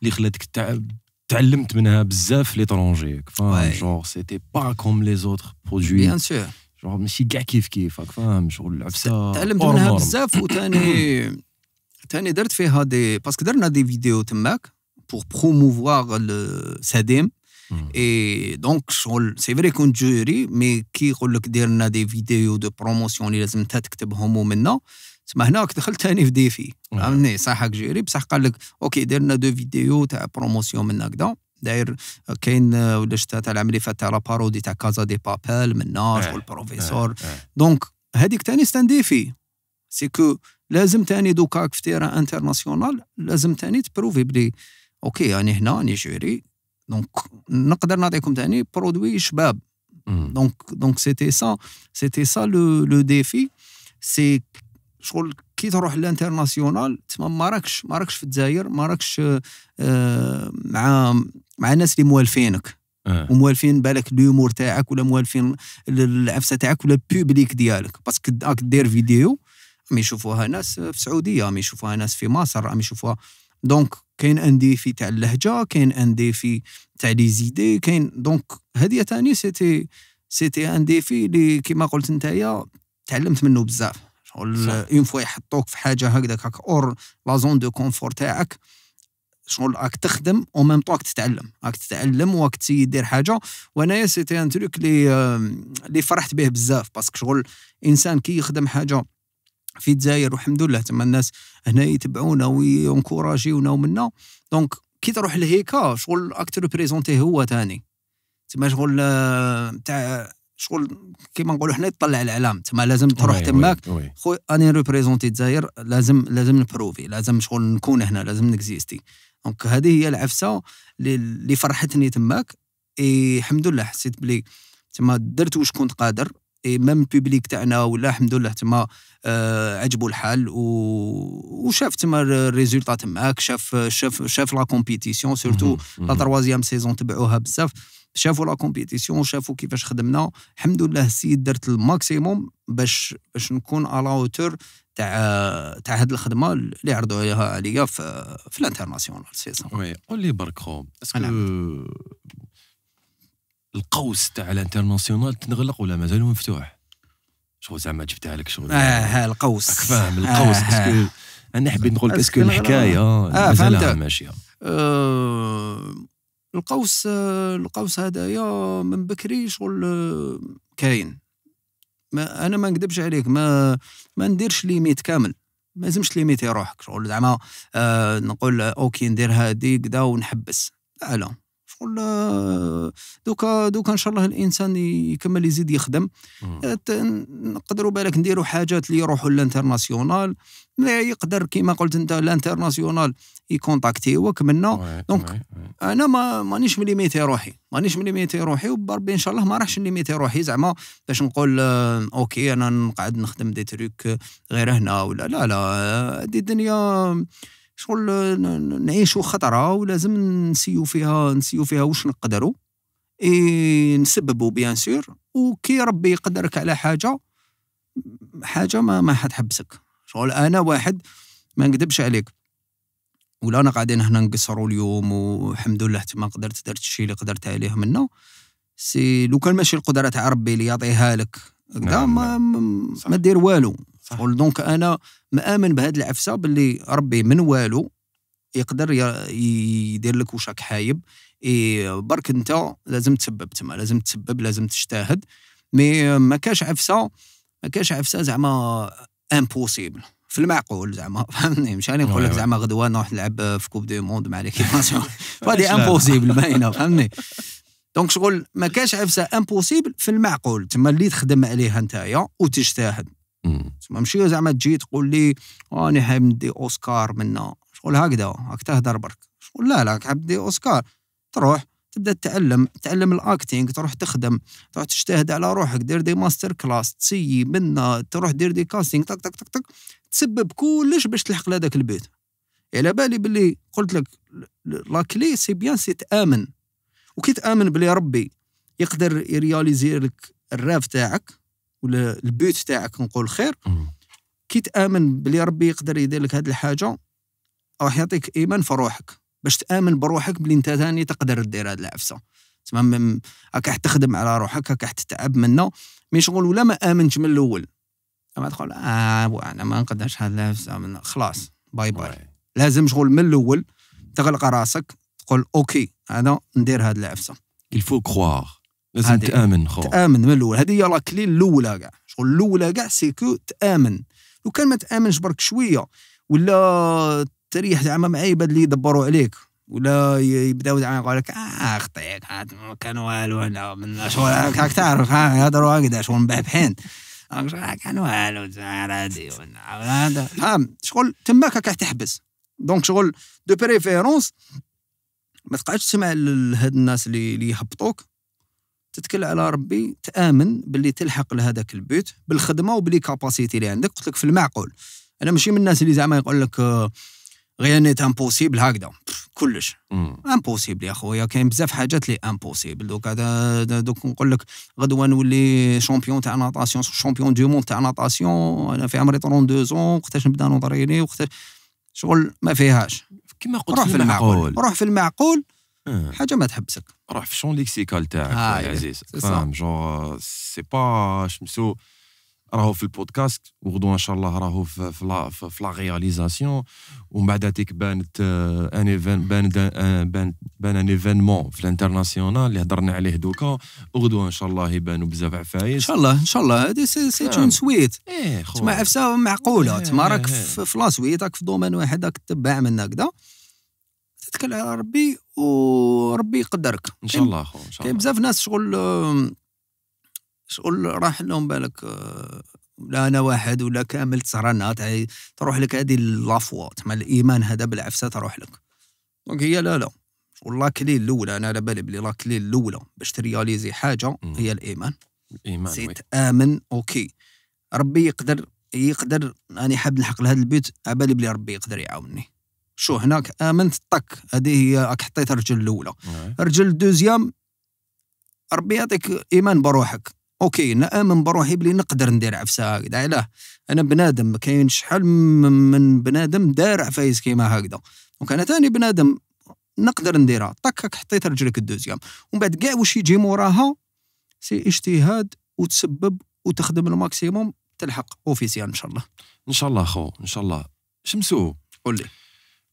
اللي خلاتك تعب تعلمت منها بزاف ليترونجي فاهم جونغ سيتي با كوم لي زوتر برودوي بيان سور جونغ ماشي كاع كيف كيفك فاهم شغل العبسه تعلمت منها بزاف وثاني تاني درت فيها دي باسكو درنا دي فيديو تماك بور بروموفوار ساديم اي دونك شغل سي فري كنت جوري مي كي يقول لك درنا دي فيديو دو بروموسيون اللي لازم انت تكتبهم ومنا تسمى هناك دخلت ثاني في ديفي فهمتني هاك جوري بصح قال لك اوكي درنا دو فيديو تاع بروموسيون من هكذا داير كاين ولا شتا تاع العام اللي فات تاع لابارودي تاع كازا دي بابيل من شغل بروفيسور إيه، دونك إيه. هذيك ثاني ستان ديفي سي كو لازم تاني دوكا في تيرا انترناسيونال لازم تاني تبروفي بلي اوكي يعني هنا نيجيري دونك نقدر نعطيكم تاني برودوي شباب دونك دونك سيتي سا سيتي سا لو لو ديفي سي شغل كي تروح لانترناسيونال تما ما راكش ما راكش في الجزائر ما راكش آه، مع مع الناس اللي موالفينك أه. وموالفين بالك ليومور تاعك ولا موالفين العفسه تاعك ولا البوبليك ديالك باسكو راك دير فيديو ما يشوفوها ناس في السعوديه ما يشوفوها ناس في مصر راهم يشوفوها دونك كاين ديفي تاع اللهجه كاين ديفي تاع لي زيدي كاين دونك هذه ثاني سيتي سيتي ان ديفي اللي كيما قلت نتايا تعلمت منه بزاف شغل اون فوا يحطوك في حاجه هكذاك هاك اور لا زون دو كونفور تاعك شغل راك تخدم او ميم طو راك تتعلم راك تتعلم وراك تسيد دير حاجه وانايا سيتي ان تروك اللي اللي فرحت به بزاف باسكو شغل انسان كي يخدم حاجه في الجزائر والحمد لله تما الناس هنا يتبعونا وينكوراجيونا ومنا دونك كي تروح لهيكا شغل اكتر بريزونتي هو ثاني تما شغل آه، تاع شغل كيما نقولوا حنا يطلع الاعلام تما لازم تروح تماك خويا اني ريبريزونتي الجزائر لازم لازم نبروفي لازم شغل نكون هنا لازم نكزيستي دونك هذه هي العفسه اللي فرحتني تماك اي الحمد لله حسيت بلي تما درت واش كنت قادر اي ميم بوبليك تاعنا ولا الحمد لله تما آه عجبو الحال و... وشاف تما الريزولتا تماك شاف شاف شاف لا كومبيتيسيون سورتو لا تروازيام سيزون تبعوها بزاف شافوا لا كومبيتيسيون شافوا كيفاش خدمنا الحمد لله السيد درت الماكسيموم باش باش نكون على اوتور تاع تاع هذه الخدمه اللي عرضوا عليها عليا في, في الانترناسيونال سيزون وي قول لي برك خو اسكو القوس تاع الانترناسيونال تنغلق ولا مازال مفتوح شغل زعما جبتها لك شغل اه القوس فاهم آه، القوس آه اسكو انا حبيت نقول اسكو الحكايه آه, آه، مازالها ماشيه آه القوس آه، القوس هذايا من بكري شغل كاين ما انا ما نكذبش عليك ما ما نديرش ليميت كامل ما لازمش ليميتي روحك شغل زعما آه نقول اوكي ندير هذه كذا ونحبس لا لا شغل دوكا دوكا ان شاء الله الانسان يكمل يزيد يخدم نقدروا بالك نديروا حاجات اللي يروحوا للانترناسيونال يقدر كيما قلت انت الانترناسيونال يكونتاكتيوك منا دونك انا ما مانيش مليميتي روحي مانيش مليميتي روحي وبربي ان شاء الله ما راحش مليميتي روحي زعما باش نقول آه، اوكي انا نقعد نخدم دي تريك غير هنا ولا لا لا هذه الدنيا شغل نعيشوا خطره ولازم نسيو فيها نسيو فيها واش نقدروا اي نسببوا بيان سور وكي ربي يقدرك على حاجه حاجه ما ما حتحبسك شغل انا واحد ما نكذبش عليك ولا انا قاعدين هنا نقصروا اليوم والحمد لله ما قدرت درت الشيء اللي قدرت عليه منه سي لو كان ماشي القدره تاع ربي اللي يعطيها لك نعم،, نعم ما, ما دير والو قول دونك انا مآمن بهاد العفسه باللي ربي من والو يقدر يدير لك وشك حايب اي برك انت لازم تسبب تما لازم تسبب لازم تجتهد مي ما كاش عفسه ما كاش عفسه زعما امبوسيبل في المعقول زعما فهمتني مش انا نقول لك زعما غدوه نروح نلعب في كوب دي موند مع ليكيب فادي امبوسيبل باينه فهمتني دونك شغل ما كاش عفسه امبوسيبل في المعقول تما اللي تخدم عليها نتايا وتجتهد تسمى ماشي زعما تجي تقول لي راني حاب ندي اوسكار منا شغل هكذا هاك تهدر برك شغل لا لا حاب ندي اوسكار تروح تبدا تتعلم تعلم الاكتينغ تروح تخدم تروح تجتهد على روحك دير دي ماستر كلاس تسيي منا تروح دير دي كاستينغ تك تك تك تك تسبب كلش باش تلحق لهذاك البيت على بالي باللي قلت لك لا كلي سي بيان سي تامن وكي تامن بلي ربي يقدر يرياليزي لك الراف تاعك ولا البيوت تاعك نقول خير كي تامن بلي ربي يقدر يدير لك هذه الحاجه راح يعطيك ايمان في روحك باش تامن بروحك بلي انت ثاني تقدر دير هذه العفسه تما راك تخدم على روحك راك تتعب منه مي شغل ولا ما امنش من الاول ما تقول اه انا ما نقدرش هذه العفسه خلاص باي باي لازم شغل من الاول تغلق راسك تقول اوكي انا ندير هذه العفسه il faut croire لازم تامن خو تامن من الاول هذه هي لا كلي الاولى كاع شغل الاولى كاع سيكو تامن لو كان ما تامنش برك شويه ولا تريح زعما مع عباد اللي يدبروا عليك ولا يبداو زعما يقول لك اه خطيك كان والو انا من شغل راك تعرف هضروا هكذا شغل مبحبحين آه، كان والو عادي فاهم شغل تماك راك تحبس دونك شغل دو بريفيرونس ما تقعدش تسمع لهاد الناس اللي يهبطوك تتكل على ربي تامن باللي تلحق لهذاك البيت بالخدمه وبلي كاباسيتي اللي عندك قلت لك في المعقول انا ماشي من الناس اللي زعما يقول لك غير نيت امبوسيبل هكذا كلش امبوسيبل يا خويا كاين بزاف حاجات لي امبوسيبل دوك دوك نقول لك غدوه نولي شامبيون تاع ناطاسيون شامبيون دو مون تاع ناطاسيون انا في عمري 32 زون وقتاش نبدا نضريني وقتاش شغل ما فيهاش كما قلت روح في المعقول روح في المعقول حاجه ما تحبسك راه في شون ليكسيكال تاعك آه العزيز فاهم جونغ سي با شمسو راهو في البودكاست وغدو ان شاء الله راهو في في لا رياليزاسيون ومن بعد هذيك بانت آه، ان ايفين آه، بان بان بان ان ايفينمون في الانترناسيونال اللي هضرنا عليه دوكا وغدو ان شاء الله يبانوا بزاف عفايس ان شاء الله ان شاء الله هذه سي تون سويت إيه، تسمع عفسه معقوله إيه، تما راك إيه، في لا سويت راك في دومين واحد راك تبع من هكذا تتكل على ربي وربي يقدرك ان شاء الله اخو ان شاء طيب، الله كاين بزاف ناس شغل شغل راح لهم بالك لا انا واحد ولا كامل تسهرنا تروح لك هذه لافوا تما الايمان هذا بالعفسه تروح لك دونك هي لا لا كلي الاولى انا على بالي بلي لاكلي الاولى باش ترياليزي حاجه هي الايمان الايمان سي تامن اوكي ربي يقدر يقدر راني حاب نحقق لهذا البيت على بالي بلي ربي يقدر يعاونني شو هناك امنت طك هذه هي راك حطيت الرجل الاولى الرجل نعم. الدوزيام ربي يعطيك ايمان بروحك اوكي نامن بروحي بلي نقدر ندير عفسه هكذا علاه انا بنادم ما كاين شحال من بنادم دار عفايس كيما هكذا دونك انا ثاني بنادم نقدر نديرها طكك حطيت رجلك الدوزيام ومن بعد كاع واش يجي موراها سي اجتهاد وتسبب وتخدم الماكسيموم تلحق اوفيسيال ان شاء الله ان شاء الله خو ان شاء الله شمسو قول لي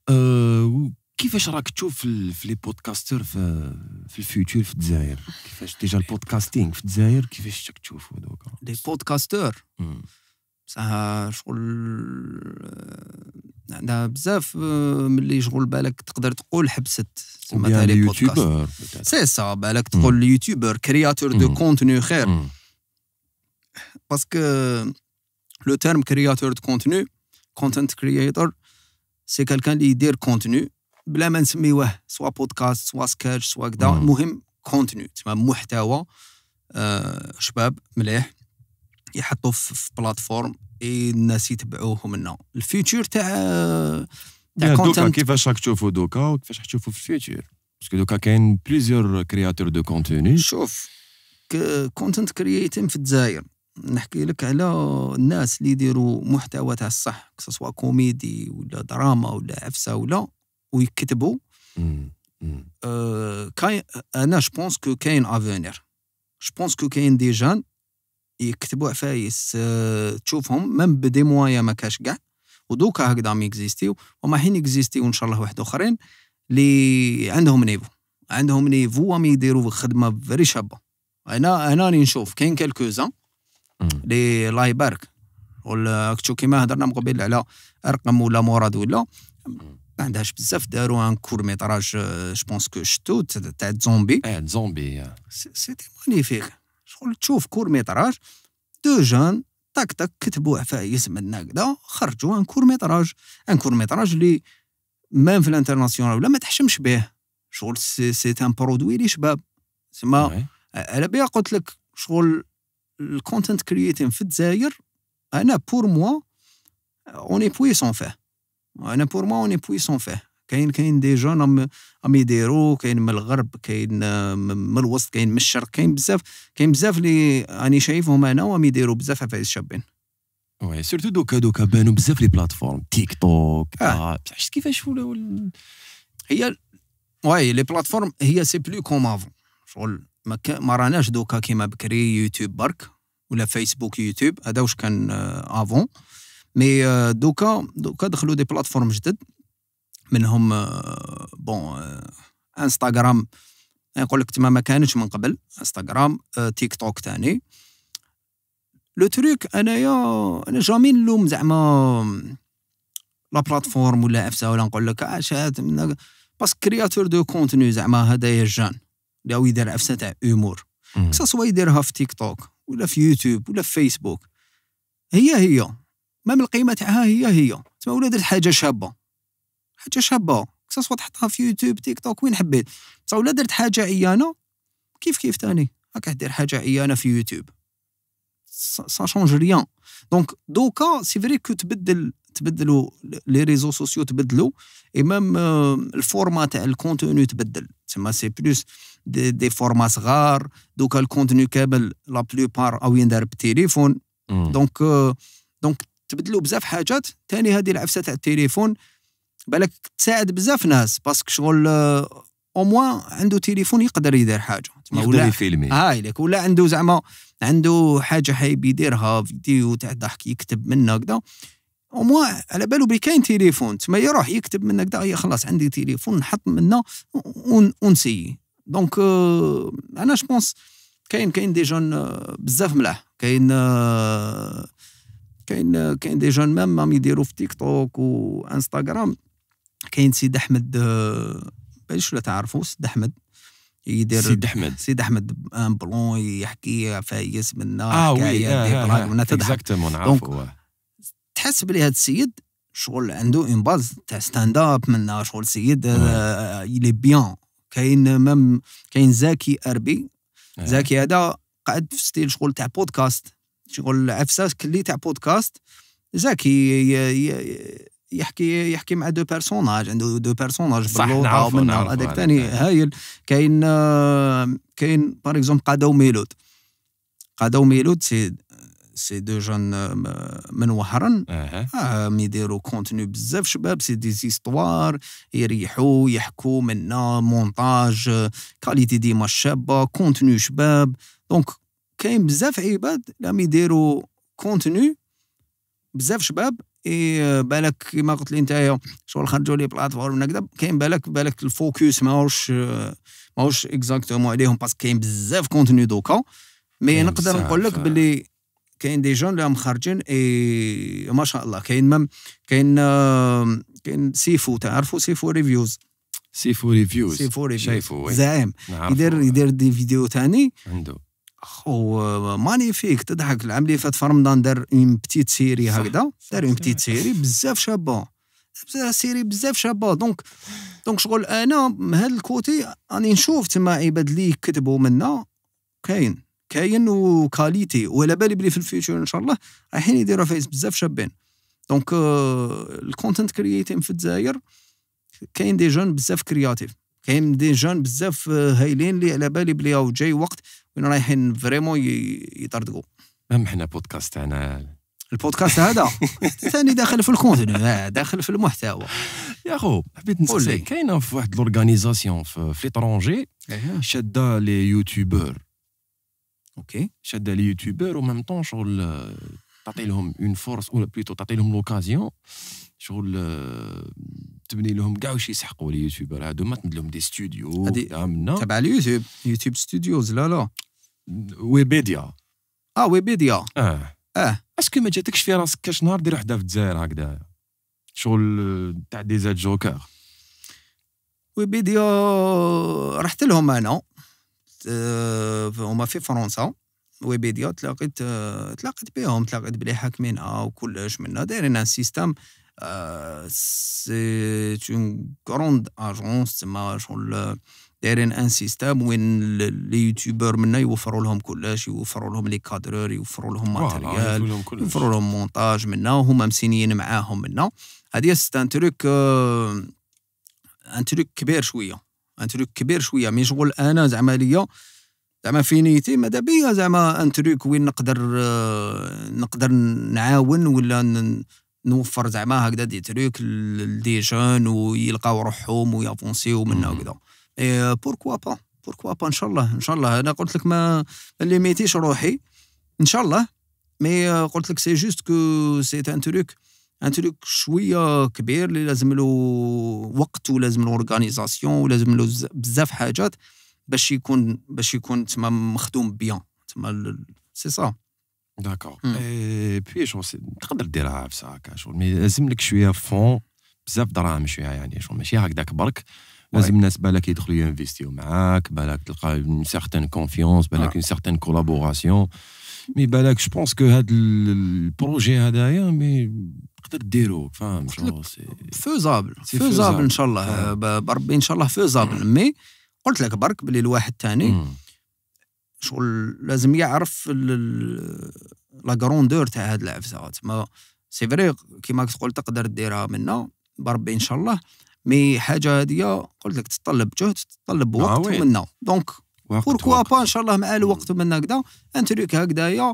آه، كيفاش راك تشوف في لي بودكاستر في, في الفيوتشر في الجزائر كيفاش ديجا البودكاستينغ في الجزائر كيفاش راك تشوفو دوكا دي بودكاستر بصح شغل آه، عندها بزاف آه، ملي شغل بالك تقدر تقول حبست تسمى لي بودكاستر سي سا بالك تقول يوتيوبر كرياتور دو كونتوني خير باسكو لو تيرم كرياتور دو كونتوني كونتنت كرياتور سي كالكان اللي يدير كونتوني بلا ما نسميوه سوا بودكاست سوا سكاتش سوا كدا المهم كونتوني تسمى محتوى آه شباب مليح يحطوا في بلاتفورم اي الناس يتبعوه منا الفيوتشر تاع تاع كونتنت كيفاش راك تشوفوا دوكا وكيفاش راح تشوفوا في الفيوتشر باسكو دوكا كاين بليزيور كرياتور دو كونتوني شوف كونتنت كرييتين في الجزائر نحكي لك على الناس اللي يديروا محتوى تاع الصح سواء كوميدي ولا دراما ولا عفسه ولا ويكتبوا أه كاين انا جوبونس كو كاين افونير جوبونس كو كاين دي جان يكتبوا عفايس أه تشوفهم من بدي موايا ما كاش كاع ودوكا هكذا ما اكزيستيو وما حين اكزيستيو ان شاء الله واحد اخرين اللي عندهم نيفو عندهم نيفو وما يديروا خدمه فري شابه انا انا راني نشوف كاين كالكوزان لاي الله يبارك كنتو كيما هضرنا من قبل على ارقم ولا مراد ولا ما عندهاش بزاف داروا ان كور ميتراج جو بونس كو شتو تاع زومبي اه زومبي سيتي مانيفيك شغل تشوف كور ميتراج دو جون تاك تاك كتبوا عفايس من هكذا خرجوا ان كور ميتراج ان كور ميتراج اللي مام في الانترناسيونال ولا ما تحشمش به شغل سي ان برودوي لي شباب سما على بها قلت لك شغل الكونتنت كرييتين في الجزائر انا بور موا اوني بويسون فيه انا بور موا اوني بويسون فيه كاين كاين دي جون ام يديروا كاين من الغرب كاين من الوسط كاين من الشرق كاين بزاف كاين بزاف اللي راني شايفهم انا وهم يديروا بزاف عفايس شابين وي سيرتو دوكا دوكا بانوا بزاف لي بلاتفورم تيك توك بصح شفت كيفاش ولا هي واي لي بلاتفورم هي سي بلو كوم افون شغل ما, ما راناش دوكا كيما بكري يوتيوب برك ولا فيسبوك يوتيوب هذا واش كان افون آه، مي آه، دوكا دوكا دخلوا دي بلاتفورم جدد منهم بون انستغرام نقول لك تما ما كانش من قبل انستغرام تيك توك تاني لو تريك انايا انا جامي نلوم زعما آه، لا بلاتفورم ولا افسا ولا نقول لك اش باسكو كرياتور دو كونتوني زعما هذا يا جان اللي يدير عفسه تاع امور سوا يديرها في تيك توك ولا في يوتيوب ولا في فيسبوك هي هي مام القيمه تاعها هي هي تسمى ولا درت حاجه شابه حاجه شابه سوا تحطها في يوتيوب تيك توك وين حبيت بصح ولا درت حاجه عيانه كيف كيف تاني راك دير حاجه عيانه في يوتيوب سا شونج ريان دونك دوكا سي فري كو تبدل تبدلوا لي ريزو سوسيو تبدلوا اي ميم الفورما تاع الكونتوني تبدل تسمى سي بلوس دي, دي فورما صغار دوكا الكونتوني كامل لا بلوبار او يندار بالتليفون دونك دونك تبدلوا بزاف حاجات ثاني هذه العفسه تاع التليفون بالك تساعد بزاف ناس باسكو شغل او آه، موان عنده تليفون يقدر يدير حاجه يقدر يفيلمي هاي لك ولا عنده زعما عنده حاجه حايب يديرها فيديو تاع ضحك يكتب منه هكذا او موان على بالو بلي كاين تليفون تما يروح يكتب من هكذا خلاص عندي تليفون نحط منه ونسيي دونك euh, انا جوبونس كاين كاين دي جون euh, بزاف ملاح كاين euh, كاين كاين دي جون مام راهم يديروا في تيك توك وانستغرام كاين سيد احمد آه، باش ولا تعرفوا سيد احمد يدير سيد احمد سيد احمد ان بلون يحكي فايس منا اه وي اه اكزاكتومون آه، آه. نعرفوا تحس بلي هذا السيد شغل عنده اون باز تاع ستاند اب منا شغل سيد آه. بيان كاين مام كاين زاكي اربي آه. زاكي هذا قعد في ستيل شغل تاع بودكاست شغل عفسه اللي تاع بودكاست زاكي يحكي يحكي مع دو بيرسوناج عنده دو بيرسوناج باللوطه ومن هذاك ثاني هايل كاين كاين باغ اكزومبل قادو ميلود قادو ميلود سي سي دو جون من وهران راهم يديروا كونتوني بزاف شباب سي دي زيستوار يريحوا يحكوا منا مونتاج كاليتي ديما شابه كونتوني شباب دونك كاين بزاف عباد راهم يديروا كونتوني بزاف شباب اي بالك كيما قلت لي نتايا شغل خرجوا لي بلاتفورم هكذا كاين بالك بالك الفوكس ماهوش ماهوش اكزاكتومون عليهم باسكو كاين بزاف كونتوني دوكا مي نقدر نقول لك باللي كاين دي جون اللي مخرجين اي ما شاء الله كاين مام كاين آه، كاين سيفو تعرفوا سيفو ريفيوز سيفو ريفيوز سيفو ريفيوز زعيم يدير يدير دي فيديو ثاني عنده خو مانيفيك تضحك العام اللي فات في رمضان دار اون بتيت سيري هكذا دار اون بتيت سيري بزاف شابه بزاف سيري بزاف شابه دونك دونك شغل انا من هذا الكوتي راني نشوف تما عباد اللي كتبوا منا كاين كاين وكاليتي وعلى بالي بلي في الفيوتشر ان شاء الله رايحين يديروا فايس بزاف شابين دونك الكونتنت كرييتين في الجزائر كاين دي جون بزاف كرياتيف كاين دي جون بزاف euh, هايلين اللي على بالي بلي او آه، جاي وقت وين رايحين فريمون يطردقوا مهم حنا بودكاست تاعنا البودكاست هذا ثاني داخل في الكونتنت آه، داخل في المحتوى يا خو حبيت نسولك كاينه في واحد لورغانيزاسيون في ليترونجي إيه. شاده لي يوتيوبر اوكي شاده لي يوتيوبر وميم طون شغل تعطي لهم اون فورس ولا بليتو تعطي لهم لوكازيون شغل تبني لهم كاع واش يسحقوا لي يوتيوبر هادو ما تمد لهم دي ستوديو تبع اليوتيوب يوتيوب ستوديوز لا لا ويبيديا اه ويبيديا اه اه اسكو ما جاتكش في راسك كاش نهار دير وحده في الجزائر هكذا شغل تاع دي زاد جوكر ويبيديا رحت لهم انا آه، هما في فرنسا ويبيديا تلاقيت آه، تلاقيت بهم تلاقيت بلي حاكمينها آه، وكلش منا دايرين ان سيستام سي اون كروند اجونس تما شغل دايرين ان سيستام وين لي يوتيوبر منا يوفروا لهم كلش يوفروا لهم لي كادرور يوفروا لهم ماتريال يوفروا لهم مونتاج منا وهما مسينيين معاهم منا هذه سيت ان تروك ان تروك كبير شويه ان تروك كبير شويه مي شغل انا زعما ليا زعما فينيتي ماذا بيا زعما ان تروك وين نقدر آه، نقدر نعاون ولا نوفر زعما هكذا دي تروك لدي جون ويلقاو روحهم ويافونسيو من هكذا بوركوا با بوركوا با ان شاء الله ان شاء الله انا قلت لك ما ليميتيش روحي ان شاء الله مي آه، قلت لك سي جوست كو سي ان تروك تريك شويه كبير اللي لازم له وقت ولازم له اورغانيزاسيون ولازم له بزاف حاجات باش يكون باش يكون تما مخدوم بيان تما سي سا داكور اي بي سي تقدر ديرها في هكا شغل مي لازم لك شويه فون بزاف دراهم شويه يعني شغل ماشي هكذاك برك لازم الناس بالك يدخلوا ينفيستيو معاك بالك تلقى اون سارتان كونفيونس بالك اون سارتان كولابوراسيون مي بالك جو بونس كو هاد البروجي هذايا مي تقدر ديرو فاهم فوزابل فوزابل ان شاء الله آه. بربي ان شاء الله فوزابل آه. مي قلت لك برك بلي الواحد تاني شغل لازم يعرف لا كروندور تاع هاد العفسه تما سي فري كيما تقول تقدر ديرها منا بربي ان شاء الله مي حاجه هادية قلت لك تتطلب جهد تتطلب آه وقت آه منا دونك بوركوا با ان شاء الله مع الوقت منا هكذا ان تريك هكذايا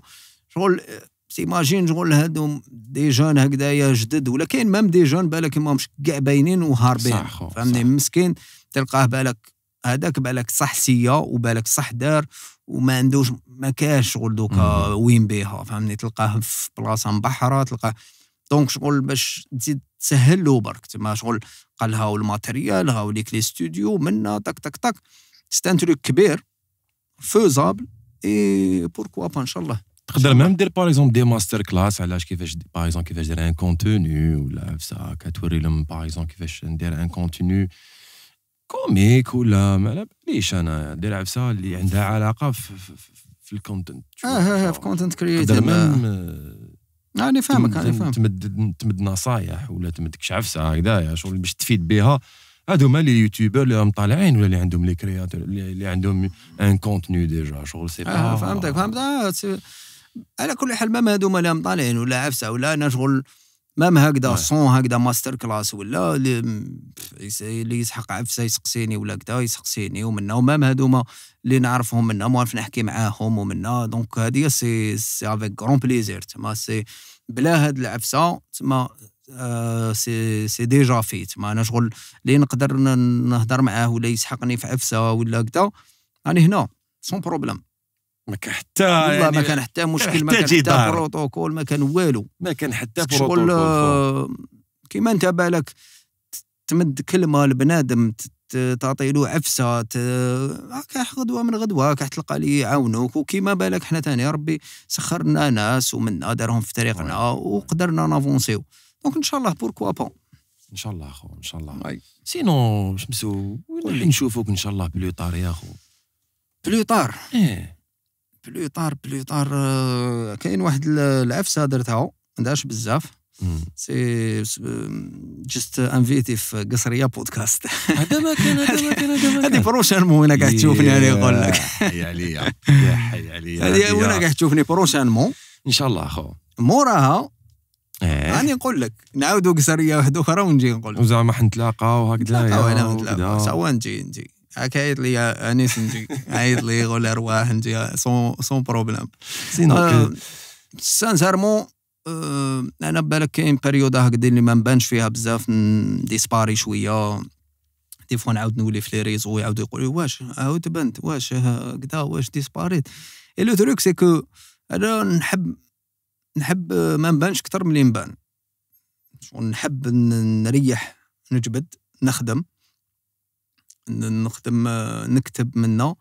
شغل تيماجين شغل هادو دي جون هكذايا جدد ولا كاين مام دي جون بالك ماهمش كاع باينين وهاربين فهمني مسكين تلقاه بالك هذاك بالك صح سيا وبالك صح دار وما عندوش ما كاش شغل دوكا وين بيها فهمني تلقاه في بلاصه مبحره تلقاه دونك شغل باش تزيد تسهل له برك تما شغل قال هاو الماتريال هاو ليك لي ستوديو منا تك تك تك سي ان تروك كبير فوزابل اي بوركوا با ان شاء الله تقدر ميم دير باغ اكزومبل دي ماستر كلاس علاش كيفاش باغ اكزومبل كيفاش دير ان كونتوني ولا سا كتوري لهم باغ اكزومبل كيفاش ندير ان كونتوني كوميك ولا ما على باليش انا دير عفسه اللي عندها علاقه في, الكونتنت اه اه في كونتنت كرييتر ميم فاهمك راني فاهمك تمد تمد نصايح ولا تمد كش عفسه هكذايا شغل باش تفيد بها هادو هما لي يوتيوبر اللي راهم طالعين ولا اللي عندهم لي كرياتور اللي عندهم ان كونتوني ديجا شغل سي آه فهمتك فهمتك على كل حال مام هذوما لهم مطالعين ولا عفسه ولا انا شغل مام هكذا صون نعم. هكذا ماستر كلاس ولا اللي يسحق عفسه يسقسيني ولا كذا يسقسيني ومنا ومام هذوما اللي نعرفهم منا ونعرف نحكي معاهم ومنا دونك هذه سي سي افيك كرون بليزير تما سي بلا هاد العفسه تما آه، سي سي ديجا في تما انا شغل اللي نقدر نهضر معاه ولا يسحقني في عفسه ولا كذا راني هنا سون بروبليم ما كان حتى والله يعني ما كان حتى مشكل ما كان حتى بروتوكول ما كان والو ما كان حتى بروتوكول شغل كيما انت بالك تمد كلمه لبنادم تعطي له عفسه هكا غدوه من غدوه هكا تلقى لي يعاونوك وكيما بالك حنا ثاني ربي سخرنا ناس ومنا دارهم في طريقنا وقدرنا نافونسيو دونك ان شاء الله بوركوا بون ان شاء الله اخو ان شاء الله أي. سينو شمسو وين نشوفوك ان شاء الله بلوطار يا اخو بلوطار ايه بلوطار طار طار آه، كاين واحد العفسه درتها عندهاش بزاف سي جست انفيتي في قصريه بودكاست هذا ما كان هذا ما كان هذا ما كان هذه بروشان وين انا قاعد تشوفني انا نقول لك حي عليا يا حي عليا هذه وين قاعد تشوفني بروشان ان شاء الله اخو موراها ايه راني نقول لك نعاودوا قصريه واحده اخرى ونجي نقول لك وزعما حنتلاقاو هكذا نتلاقاو انا نتلاقاو سوا نجي نجي عيط لي انيس نجي عيط لي غول ارواح نجي سون سون بروبليم سينو آه، سانسيرمون آه، انا بالك كاين بيريود هكذا اللي ما نبانش فيها بزاف نديسباري شويه دي فوا نعاود نولي في لي ريزو يعاودوا يقولوا واش عاود بنت واش كدا آه، واش ديسباريت اي لو تروك سي كو انا نحب نحب ما نبانش كتر ملي نبان نحب نريح نجبد نخدم نخدم آه، نكتب منه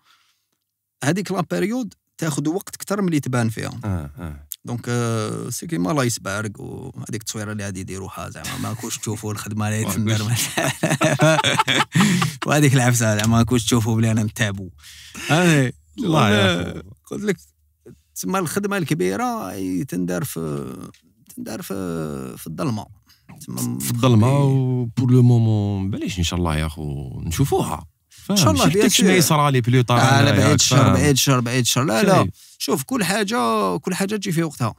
هذيك لابيريود تاخذ وقت اكثر من اللي تبان فيها آه آه. دونك آه، سي كيما لايسبرغ وهذيك التصويره اللي غادي يديروها زعما ما كوش تشوفوا الخدمه اللي تندر وهذيك العفسه زعما ما كوش تشوفوا بلي انا متعبو الله قلت لك تسمى الخدمه الكبيره تندار في تندار في في الظلمه في الظلمه وبور لو مومون بلاش ان شاء الله يا اخو نشوفوها ان شاء الله بيان شنو يصرى لي بلو طار بعيد شهر بعيد شهر بعيد شهر لا لا شوف كل حاجه كل حاجه تجي في وقتها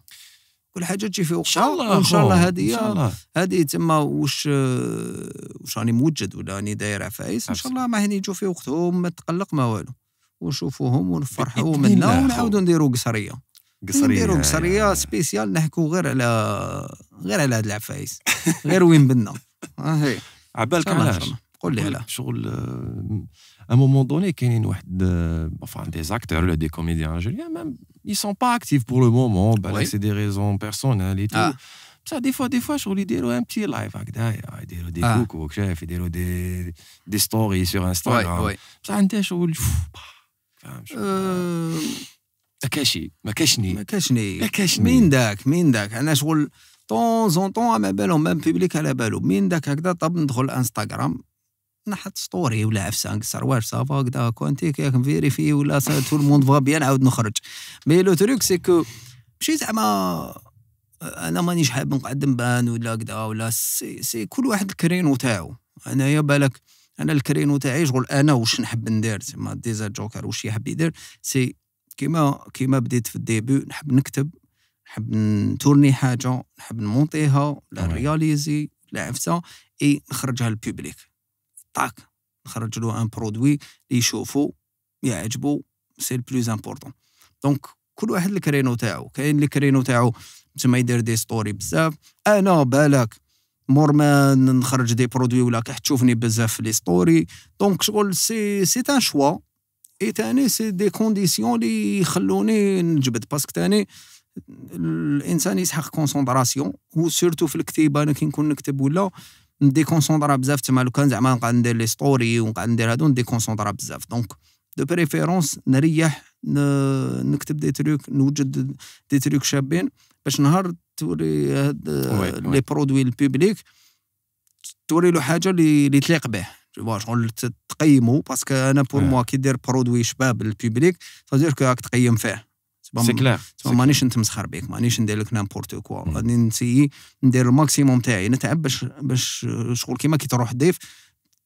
كل حاجه تجي في وقتها ان شاء الله ان شاء الله هذه هذه تما واش واش راني موجد ولا راني داير عفايس ان شاء الله ما هني يجوا في وقتهم ما تقلق ما والو ونشوفوهم ونفرحوا منا ونعاودوا نديروا قصريه قصريه نديرو قصريه سبيسيال نحكو غير على غير على à un moment donné, enfin, des acteurs, des comédiens même, ils sont pas actifs pour le moment. Bah c'est des raisons personnelles ah. Ça, des fois, des fois, je l'idée un petit live, hein, hein, des, ah. des chef, des, des, des stories sur Instagram. ما ماكاشني ماكاشني كاشني مين داك مين داك انا شغل طون زون طون ما بالهم مام بيبليك على بالو مين داك هكذا طب ندخل انستغرام نحط ستوري ولا عفسه نكسر واش صافا هكذا كونتي كيك فيريفي ولا تو الموند فا بيان عاود نخرج مي لو تروك سيكو ماشي زعما انا مانيش حاب نقعد نبان ولا هكذا ولا سي, سي كل واحد الكرينو تاعو انايا بالك انا الكرينو تاعي شغل انا واش نحب ندير تما ديزا جوكر واش يحب يدير سي كيما كيما بديت في الديبي نحب نكتب نحب نتورني حاجه نحب نمونطيها لا رياليزي لا عفسه اي نخرجها للبوبليك طاك نخرج له ان برودوي اللي يشوفو يعجبو سي البلوز امبورطون دونك كل واحد الكرينو تاعو كاين اللي كرينو تاعو تما يدير دي ستوري بزاف انا بالك مور ما نخرج دي برودوي ولا كي تشوفني بزاف في لي ستوري دونك شغل سي سي ان شوا اي تاني سي دي كونديسيون اللي يخلوني نجبد باسكو تاني الانسان يسحق كونسونطراسيون وسيرتو في الكتيبه انا كي نكون نكتب ولا ندي كونسونطرا بزاف تما لو كان زعما نقعد ندير لي ستوري ونقعد ندير هادو ندي كونسونطرا بزاف دونك دو بريفيرونس نريح نكتب دي تروك نوجد دي تروك شابين باش نهار توري هاد لي برودوي البوبليك توري له حاجه اللي تليق به شغل تقيمه باسكو انا بور موا آه. كي دير برودوي شباب للبوبليك سادير كو راك تقيم فيه سي كلار مانيش نتمسخر بيك مانيش ندير لك نامبورت كوا غادي نسيي ندير الماكسيموم تاعي نتعب باش باش شغل كيما كي تروح ضيف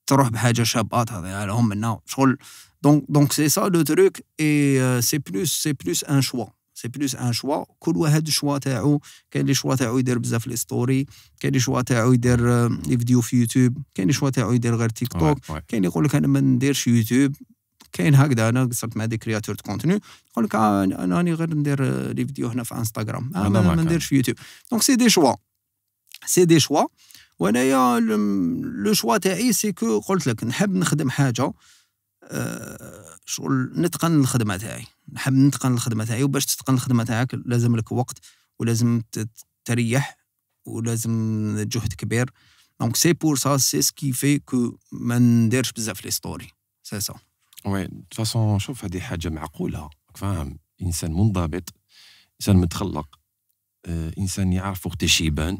تروح بحاجه شابه تهضر لهم منا شغل دونك دونك سي سا لو تروك اي سي بلوس سي بلوس ان شوا سي بلوس ان شوا كل واحد الشوا تاعو كاين لي شوا تاعو يدير بزاف في لي ستوري كاين لي شوا تاعو يدير آه، لي فيديو في يوتيوب كاين لي شوا تاعو يدير غير تيك توك كاين يقول لك انا ما نديرش يوتيوب كاين هكذا انا قصرت مع دي كرياتور دو كونتوني يقول لك آه، انا راني غير ندير آه، لي فيديو هنا في انستغرام انا ما, ما نديرش في يوتيوب دونك سي دي شوا سي دي شوا وانايا لو شوا تاعي سي كو قلت لك نحب نخدم حاجه شغل نتقن الخدمه تاعي نحب نتقن الخدمه تاعي وباش تتقن الخدمه تاعك لازم لك وقت ولازم تريح ولازم جهد كبير دونك سي بور سا سي سكي في كو ما نديرش بزاف لي ستوري سي سا وي فاصون شوف هذه حاجه معقوله فاهم انسان منضبط انسان متخلق آه، انسان يعرف وقت يبان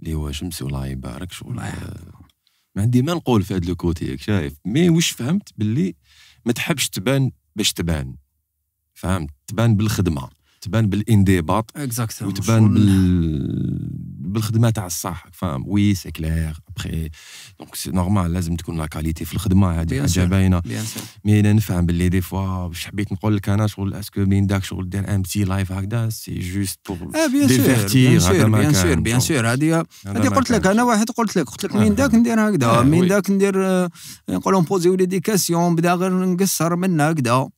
اللي هو شمسي والله يبارك شغل ما عندي ما نقول في هذا الكوتي شايف مي واش فهمت باللي ما تحبش تبان باش تبان فهمت تبان بالخدمه تبان بالانضباط وتبان بال... بالخدمه تاع الصح فاهم وي سي كلير ابخي دونك سي نورمال لازم تكون لا كاليتي في الخدمه هذه حاجه باينه مي انا نفهم باللي دي فوا باش حبيت نقول لك انا شغل اسكو بين داك شغل دير ان بتي لايف هكذا سي جوست بور اه بيان سور بيان سور بيان سور هذه هذه قلت لك انا واحد قلت لك قلت لك من داك ندير هكذا من داك ندير نقول نبوزيو لي ديكاسيون بدا غير نقصر من هكذا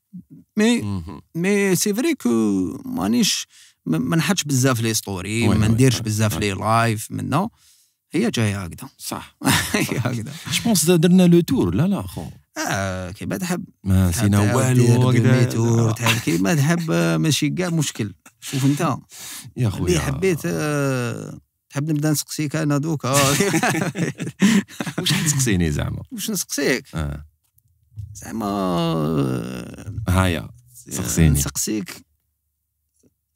مي مي سي فري كو مانيش ما نحطش بزاف لي ستوري ما نديرش بزاف لي لايف منه هي جايه هكذا صح هي هكذا بونس درنا لو تور لا لا خو اه كي ما تحب ما نسينا والو هكذا تحب كي ما تحب آه، ماشي كاع مشكل شوف انت يا خويا اللي حبيت آه، تحب نبدا نسقسيك انا دوكا آه. واش تسقسيني زعما واش نسقسيك زعما هايا سقسيني نسقسيك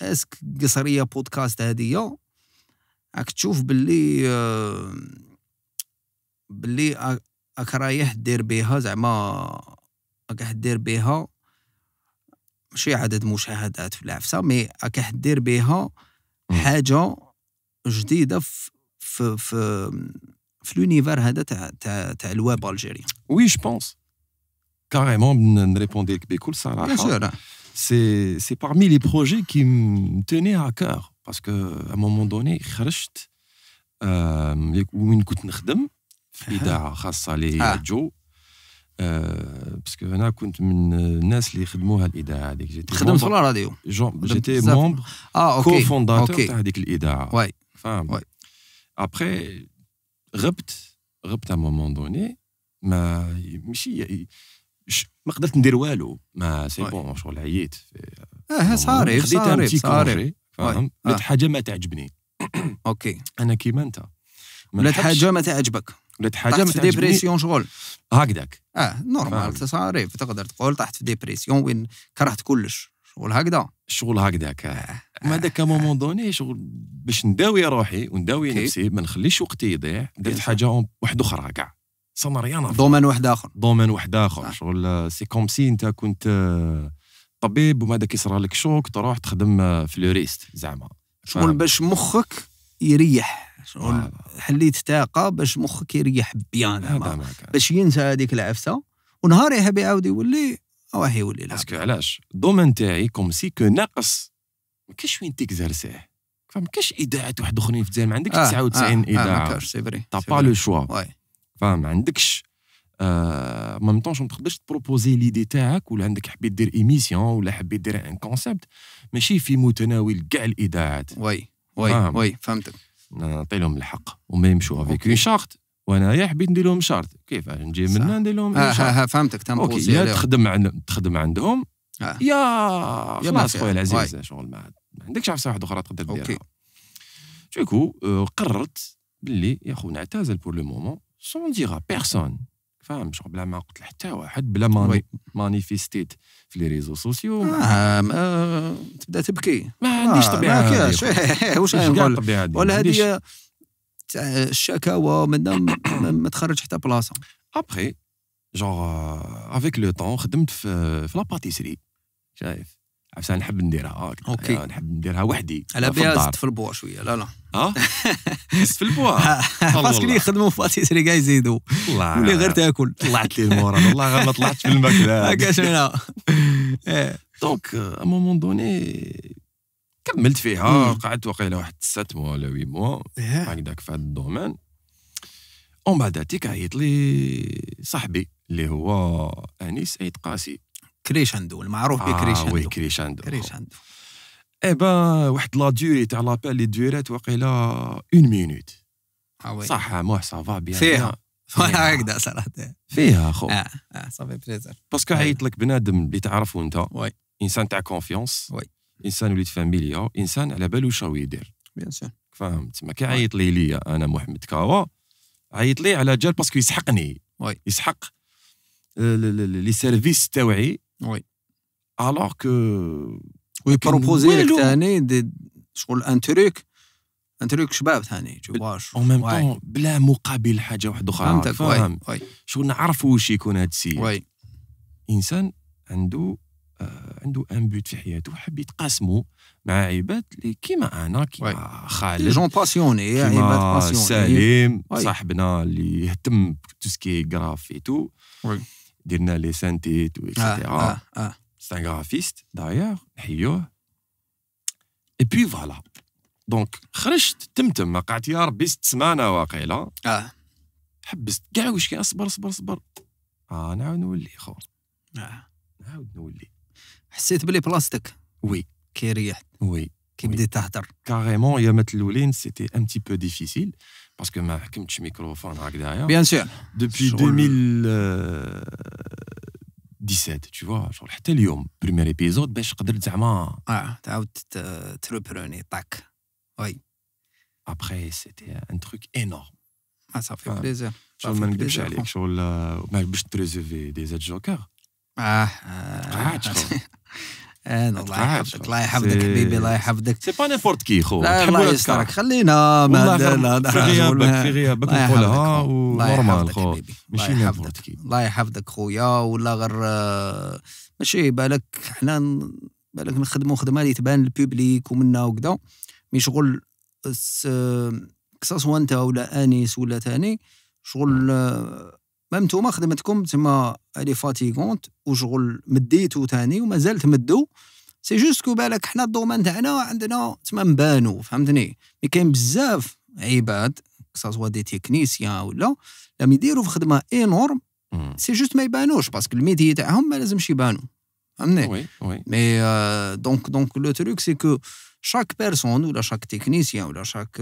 اسك قصريه بودكاست هذه راك تشوف باللي باللي راك رايح دير بها زعما راك راح دير بها ماشي عدد مشاهدات في العفسه مي راك راح دير بها حاجه جديده في في في في لونيفر هذا تاع تاع تاع الويب الجيري وي جو بونس كاريمون نريبوندي لك بكل صراحه سي سي parmi les projets qui me tenaient à cœur باسكو ا مومون دوني خرجت وين كنت نخدم في اذاعه خاصه آه. لجو باسكو آه، انا كنت من الناس اللي خدموها الاذاعه هذيك جيتي خدمت في الراديو جيتي مومب اه اوكي كو فونداتور تاع هذيك الاذاعه واي فاهم واي ابخي غبت غبت ا مومون دوني ما ماشي ما قدرت ندير والو ما سي بون شغل عييت اه صاري صاري صاري ولات آه. حاجه ما تعجبني اوكي انا كيما انت ولات حاجه ما تعجبك ولات حاجه ما تعجبني ديبريسيون شغل هكذاك اه نورمال تصاري تقدر تقول طحت في ديبريسيون وين كرهت كلش شغل هكذا الشغل هكذاك آه. ما داك مومون دوني شغل باش نداوي روحي ونداوي كي. نفسي ما نخليش وقتي يضيع درت حاجه واحده اخرى كاع صنع دومين واحد اخر دومين واحد اخر آه. شغل سي كوم سي انت كنت آه، طبيب وماذا كي لك شوك تروح تخدم آه، فلوريست زعما شغل باش مخك يريح شغل حليت تاقه باش مخك يريح بيان باش ينسى هذيك العفسه ونهار يحب يعاود يولي راه يولي لا باسكو علاش الدومين تاعي كوم سي كو ناقص ما كاش وين تكزرسيه فما كاش اذاعات واحد اخرين في الجزائر آه، آه، ما عندكش 99 اذاعه سي فري تا با لو شوا فما عندكش آه، ميم طون ما تقدرش تبروبوزي ليدي تاعك ولا عندك حبيت دير ايميسيون ولا حبيت دير ان كونسيبت ماشي في متناول كاع الاذاعات وي وي وي فهمتك نعطي لهم الحق وما يمشوا افيك اون شارت وانايا حبيت ندير لهم شارت كيف نجي من هنا ندير لهم فهمتك تنبوزي يا تخدم عندهم تخدم عندهم يا يا خلاص خويا العزيز شغل ما عندكش عفسه واحده اخرى تقدر ديرها اوكي شكو euh، قررت باللي يا خو نعتزل بور لو مومون سون ديغا بيرسون فاهم شغل بلا ما قلت حتى واحد بلا ما مانيفيستيت في لي ريزو سوسيو نعم، آه ما تبدا تبكي ما عنديش آه، طبيعه واش نقول ولا هذه تاع الشكاوى ما تخرج حتى بلاصه ابخي جونغ افيك لو طون خدمت في لاباتيسري شايف عشان نحب نديرها آه، اوكي نحب نديرها وحدي على بها زدت في البوا شويه لا لا اه في البوا باسكو اللي يخدموا في باتيسري كاع يزيدوا واللي غير تاكل طلعت لي المورا والله غير ما طلعتش في الماكله ما كاش منها دونك آه، ا مومون دوني كملت فيها قعدت وقيله واحد 7 موا ولا 8 موا هكذاك إيه. في هذا الدومين ومن بعد تيك عيط لي صاحبي اللي هو انيس عيد قاسي كريشاندو المعروف آه بكريشاندو وي كريشاندو كريشاندو اي با واحد لا ديوري تاع لابيل اللي ديورات واقيلا اون مينوت اه وي صح موح سافا بيان فيها فيها هكذا صراحه فيها خو اه اه صافي بليزير باسكو عيط لك بنادم اللي تعرفه انت وي انسان تاع كونفيونس وي انسان وليد فاميليا انسان على بالو شنو يدير بيان سور فهمت تما كي عيط لي ليا انا محمد كاوا عيط لي على جال باسكو يسحقني وي يسحق آه، لي سيرفيس تاوعي وي الوغ كو وي بروبوزي لك ثاني شغل ان تريك ان تريك شباب ثاني تو باش اون ميم طون بلا مقابل حاجه واحده اخرى فهمتك فاهم شغل نعرفوا واش يكون هذا السيد وي انسان عنده عنده ان بوت في حياته حب يتقاسمه مع عباد اللي كيما انا كيما خالد لي جون باسيوني عباد باسيوني سليم صاحبنا اللي يهتم تو سكي غرافيتو درنا لي سانتيت و اكسيتيرا آه, آه, سي ان غرافيست دايوغ نحيوه اي بي فوالا دونك خرجت تمتم قعدت يا ربي ست سمانه واقيلا اه حبست كاع واش كي اصبر اصبر اصبر اه نعاود نولي خو اه نعاود نولي حسيت بلي بلاصتك وي كي ريحت وي كي بديت تهدر كاريمون يا مات الاولين سيتي ان تي بو ديفيسيل parce que ma microphone a derrière. Bien sûr. Depuis 2017, tu vois, genre le le premier épisode, ben, je Ah, قدر زعما tu تعاود تروبروني tac. Oui. Après, c'était un truc énorme. Ah, ça fait plaisir. Je que je suis allé, je suis allé, je suis je انا إيه، الله يحفظك الله يحفظك حبيبي الله يحفظك سي با نيفورت كي خو لا الله يسترك خلينا ما لا في غيابك في غيابك نقولها إيه، ونورمال خو ماشي نيفورت كي الله يحفظك خويا ولا غير آه، ماشي بالك حنا بالك نخدموا خدمه اللي تبان للبوبليك ومنا وكذا مي شغل كسا سوا انت ولا انيس ولا تاني شغل آه، مام نتوما خدمتكم تما الي فاتيغونت وشغل مديتو تاني ومازال تمدو سي جوست كو بالك حنا الدومين تاعنا عندنا تما مبانو فهمتني مي كاين بزاف عباد سوا دي تكنيسيان ولا لما يديروا في خدمه انورم سي جوست ما يبانوش باسكو الميديا تاعهم ما لازمش يبانو فهمتني وي وي مي دونك دونك لو تروك سي كو شاك بيرسون ولا شاك تكنيسيان ولا شاك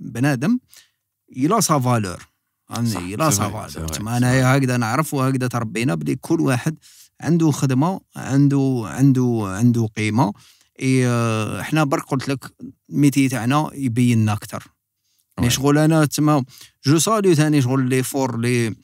بنادم يلا سا فالور لا صعب انا هكذا نعرف وهكذا تربينا بلي كل واحد عنده خدمه عنده عنده عنده قيمه إيه احنا برك قلت لك الميتي تاعنا يبين لنا اكثر يعني شغل انا تما جو سالي ثاني شغل لي فور لي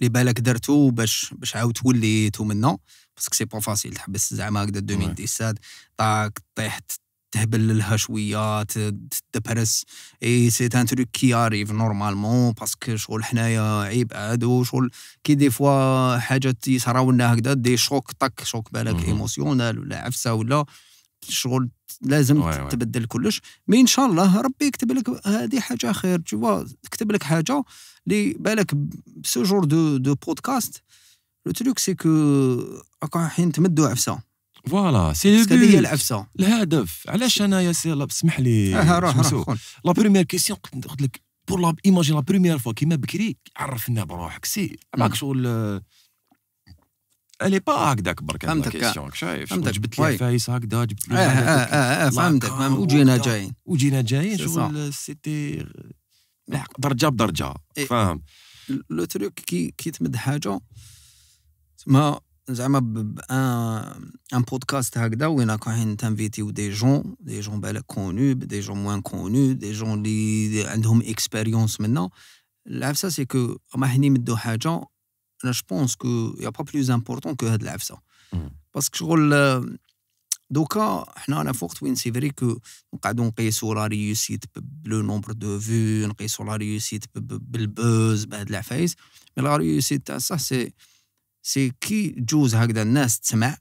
لي بالك درتو باش باش عاود تولي تو منا باسكو سي با فاسيل تحبس زعما هكذا 2017 طاك طيحت تهبللها شويه تدبرس اي سي ان تروك كي اريف نورمالمون باسكو شغل حنايا عيب عادو شغل كي دي فوا حاجه تيصراو لنا هكذا دي شوك طاك شوك بالك ايموسيونال ولا عفسه ولا شغل لازم وي تبدل كلش مي ان شاء الله ربي يكتب لك هذه حاجه خير تشوفوا كتب لك حاجه اللي بالك سو جور دو دو بودكاست لو تروك سي كو حين تمدو عفسه فوالا سي لو هي العفسه الهدف علاش انا يا سي اسمح لي اه روح روح لا بروميير كيسيون قلت لك بور لا ايماجين لا بروميير فوا كيما بكري عرفنا بروحك سي معاك شغل الي با هكذاك برك فهمتك شايف فهمتك جبت لي فايس هكذا جبت لي اه اه اه فهمتك وجينا جايين وجينا جايين شغل سيتي درجه بدرجه فاهم لو تروك كي كي تمد حاجه تما nous avons un podcast où on a des gens des gens connus des gens moins connus des gens qui ont de l'expérience maintenant c'est que je pense qu'il n'y a pas plus important que cet effet parce que je veux dire d'au cas c'est vrai a que sur la réussite le nombre de vues quitter sur la réussite le buzz de mais la réussite ça c'est سي كي تجوز هكذا الناس تسمع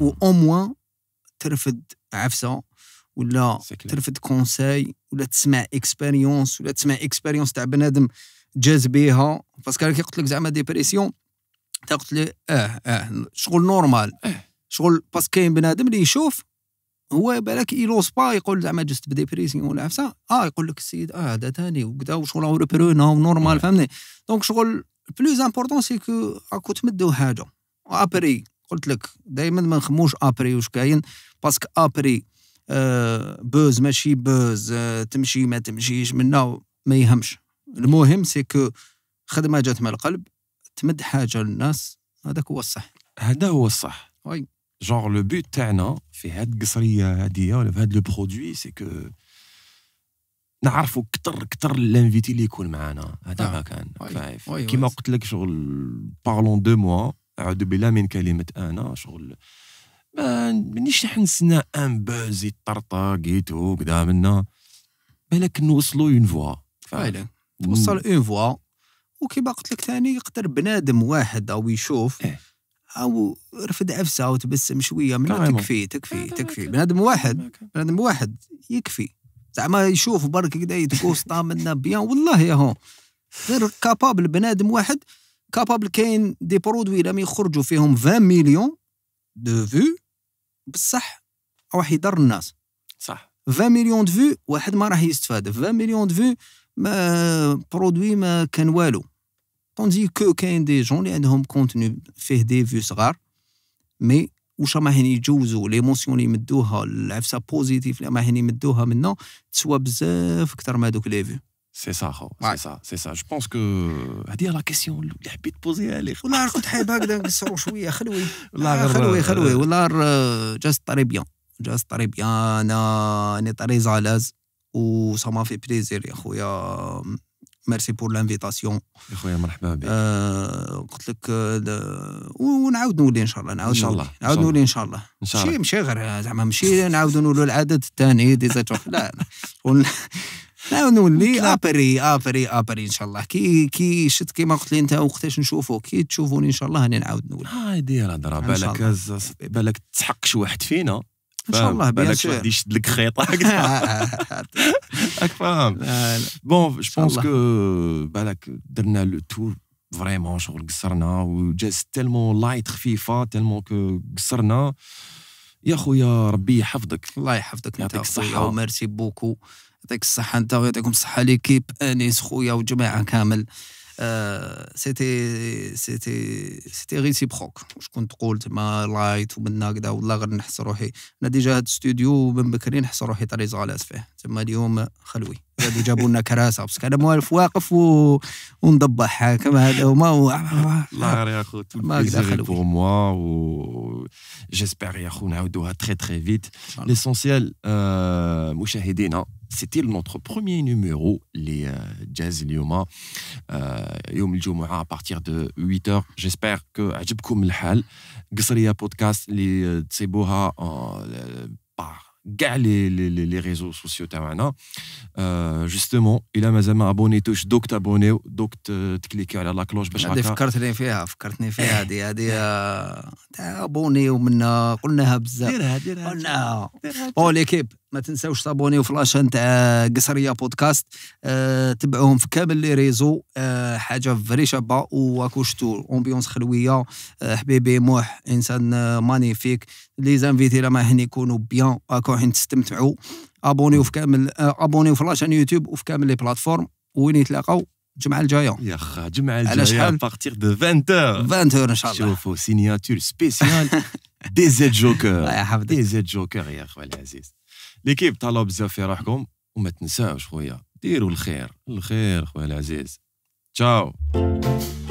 و او موان ترفد عفسه ولا ترفد كونساي ولا تسمع اكسبيريونس ولا تسمع اكسبيريونس تاع بنادم جاز بيها باسكو كي قلت لك زعما ديبريسيون تا قلت لي اه اه شغل نورمال شغل باسكو كاين بنادم اللي يشوف هو بالك يلوس با يقول زعما جست بديبريسيون ولا عفسه اه يقول لك السيد اه هذا ثاني وكذا وشغل راه نورمال فهمني دونك شغل بلوز امبورطون سي كو راكو تمدوا حاجه ابري قلت لك دائما ما نخموش ابري واش كاين باسكو ابري آه بوز ماشي بوز آه تمشي ما تمشيش منا ما يهمش المهم سي كو خدمه جات من القلب تمد حاجه للناس هذاك هو الصح هذا هو الصح وي جونغ لو بوت تاعنا في هاد القصريه هاديه ولا في هاد لو برودوي سي كو نعرفوا كتر كتر الانفيتي اللي يكون معنا هذا ما آه. كان كيما قلت لك شغل بارلون دو موا اعوذ بالله من كلمه انا شغل مانيش حنسنا ان باز يطرطق يتو كدا منا بالك نوصلوا اون فوا فعلا توصل اون فوا وكيما قلت لك ثاني يقدر بنادم واحد او يشوف إيه؟ او رفد عفسه وتبسم شويه من تكفي تكفي تكفي بنادم واحد بنادم واحد يكفي زعما يشوف برك كدا يتكوستا منا بيان والله يا هون غير كابابل بنادم واحد كابابل كاين دي برودوي لما يخرجوا فيهم 20 مليون دو فيو بصح راح يضر الناس صح 20 مليون دو فيو واحد ما راح يستفاد 20 مليون دو فيو ما برودوي ما كان والو طوندي كو كاين دي جون اللي عندهم كونتوني فيه دي فيو صغار مي واش هني يجوزوا ليموسيون اللي يمدوها العفسه بوزيتيف اللي هني يمدوها منه تسوى بزاف اكثر من هذوك لي فيو سي سا خو سي سا سي سا جو بونس كو هذه لا كيسيون اللي حبيت بوزيها عليك والله كنت حايب هكذا نقصروا شويه خلوي آه، والله خلوي خلوي والله جاست طري بيان جاست طري بيان انا اني طري زالاز و سا ما في بليزير يا خويا ميرسي بور لانفيتاسيون يا خويا مرحبا بك آه، قلت لك آه، ونعاود نولي ان شاء الله نعاود ان شاء الله نعاود نولي ان شاء الله ان شاء الله ماشي ماشي غير زعما ماشي نعاود نولوا العدد الثاني ديزا لا لا نولي ابري ابري ابري ان شاء الله كي كي شت كيما قلت لي انت وقتاش نشوفوا كي تشوفوني ان شاء الله راني نعاود نولي هادي آه راه بالك بالك تحقش واحد فينا ان شاء الله بيان سور غادي يشد لك خيطه فاهم بون جو بونس كو بالك درنا لو تور فريمون شغل قصرنا وجاز تالمون لايت خفيفه تالمون كو قصرنا يا خويا ربي يحفظك الله يحفظك يعطيك الصحه وميرسي بوكو يعطيك الصحه انت ويعطيكم الصحه ليكيب انيس خويا وجماعه كامل آه سيتي سيتي سيتي ريسيبروك واش كنت قلت ما لايت ومنا كذا والله غير نحس روحي انا ديجا هاد الاستوديو من بكري نحس روحي طريز غلاس فيه تما اليوم خلوي قعدوا جابوا لنا كراسه بس كان موالف واقف و... ونضبح كما هذا وما و... الله يا اخو ما اقدر بور موا و جيسبيغ يا اخو نعاودوها تري تري فيت ليسونسيال مشاهدينا سيتي نوتر بروميي نيميرو اللي جاز اليوم يوم الجمعه ابارتيغ دو 8 اور جيسبيغ كو عجبكم الحال قصريه بودكاست اللي تسيبوها بار كاع لي لي لي ريزو سوسيو تاعنا جوستومون الا مازال ما ابونيتوش دوك تابونيو دوك تكليكي على لاكلوش كلوش باش هذه فكرتني فيها فكرتني فيها هذه هذه تاع ابونيو منا قلناها بزاف ديرها ديرها قلناها او ليكيب ما تنساوش تابونيو في لاشين تاع قصريه بودكاست أه تبعوهم في كامل لي ريزو أه حاجه فري شابه واكوشتو امبيونس خلويه أه حبيبي موح انسان مانيفيك آه، لي زانفيتي لما هني يكونوا بيان اكو حين تستمتعوا ابونيو في كامل أه ابونيو في لاشين يوتيوب وفي كامل لي بلاتفورم وين يتلاقاو الجمعه الجايه يا خا الجمعه الجايه على شحال بارتيغ دو 20 اور 20 اور ان شاء الله شوفوا سينياتور سبيسيال دي زيد جوكر دي زيد جوكر يا خويا العزيز ليكيب طالوا بزاف في روحكم وما تنساوش خويا ديروا الخير الخير خويا العزيز تشاو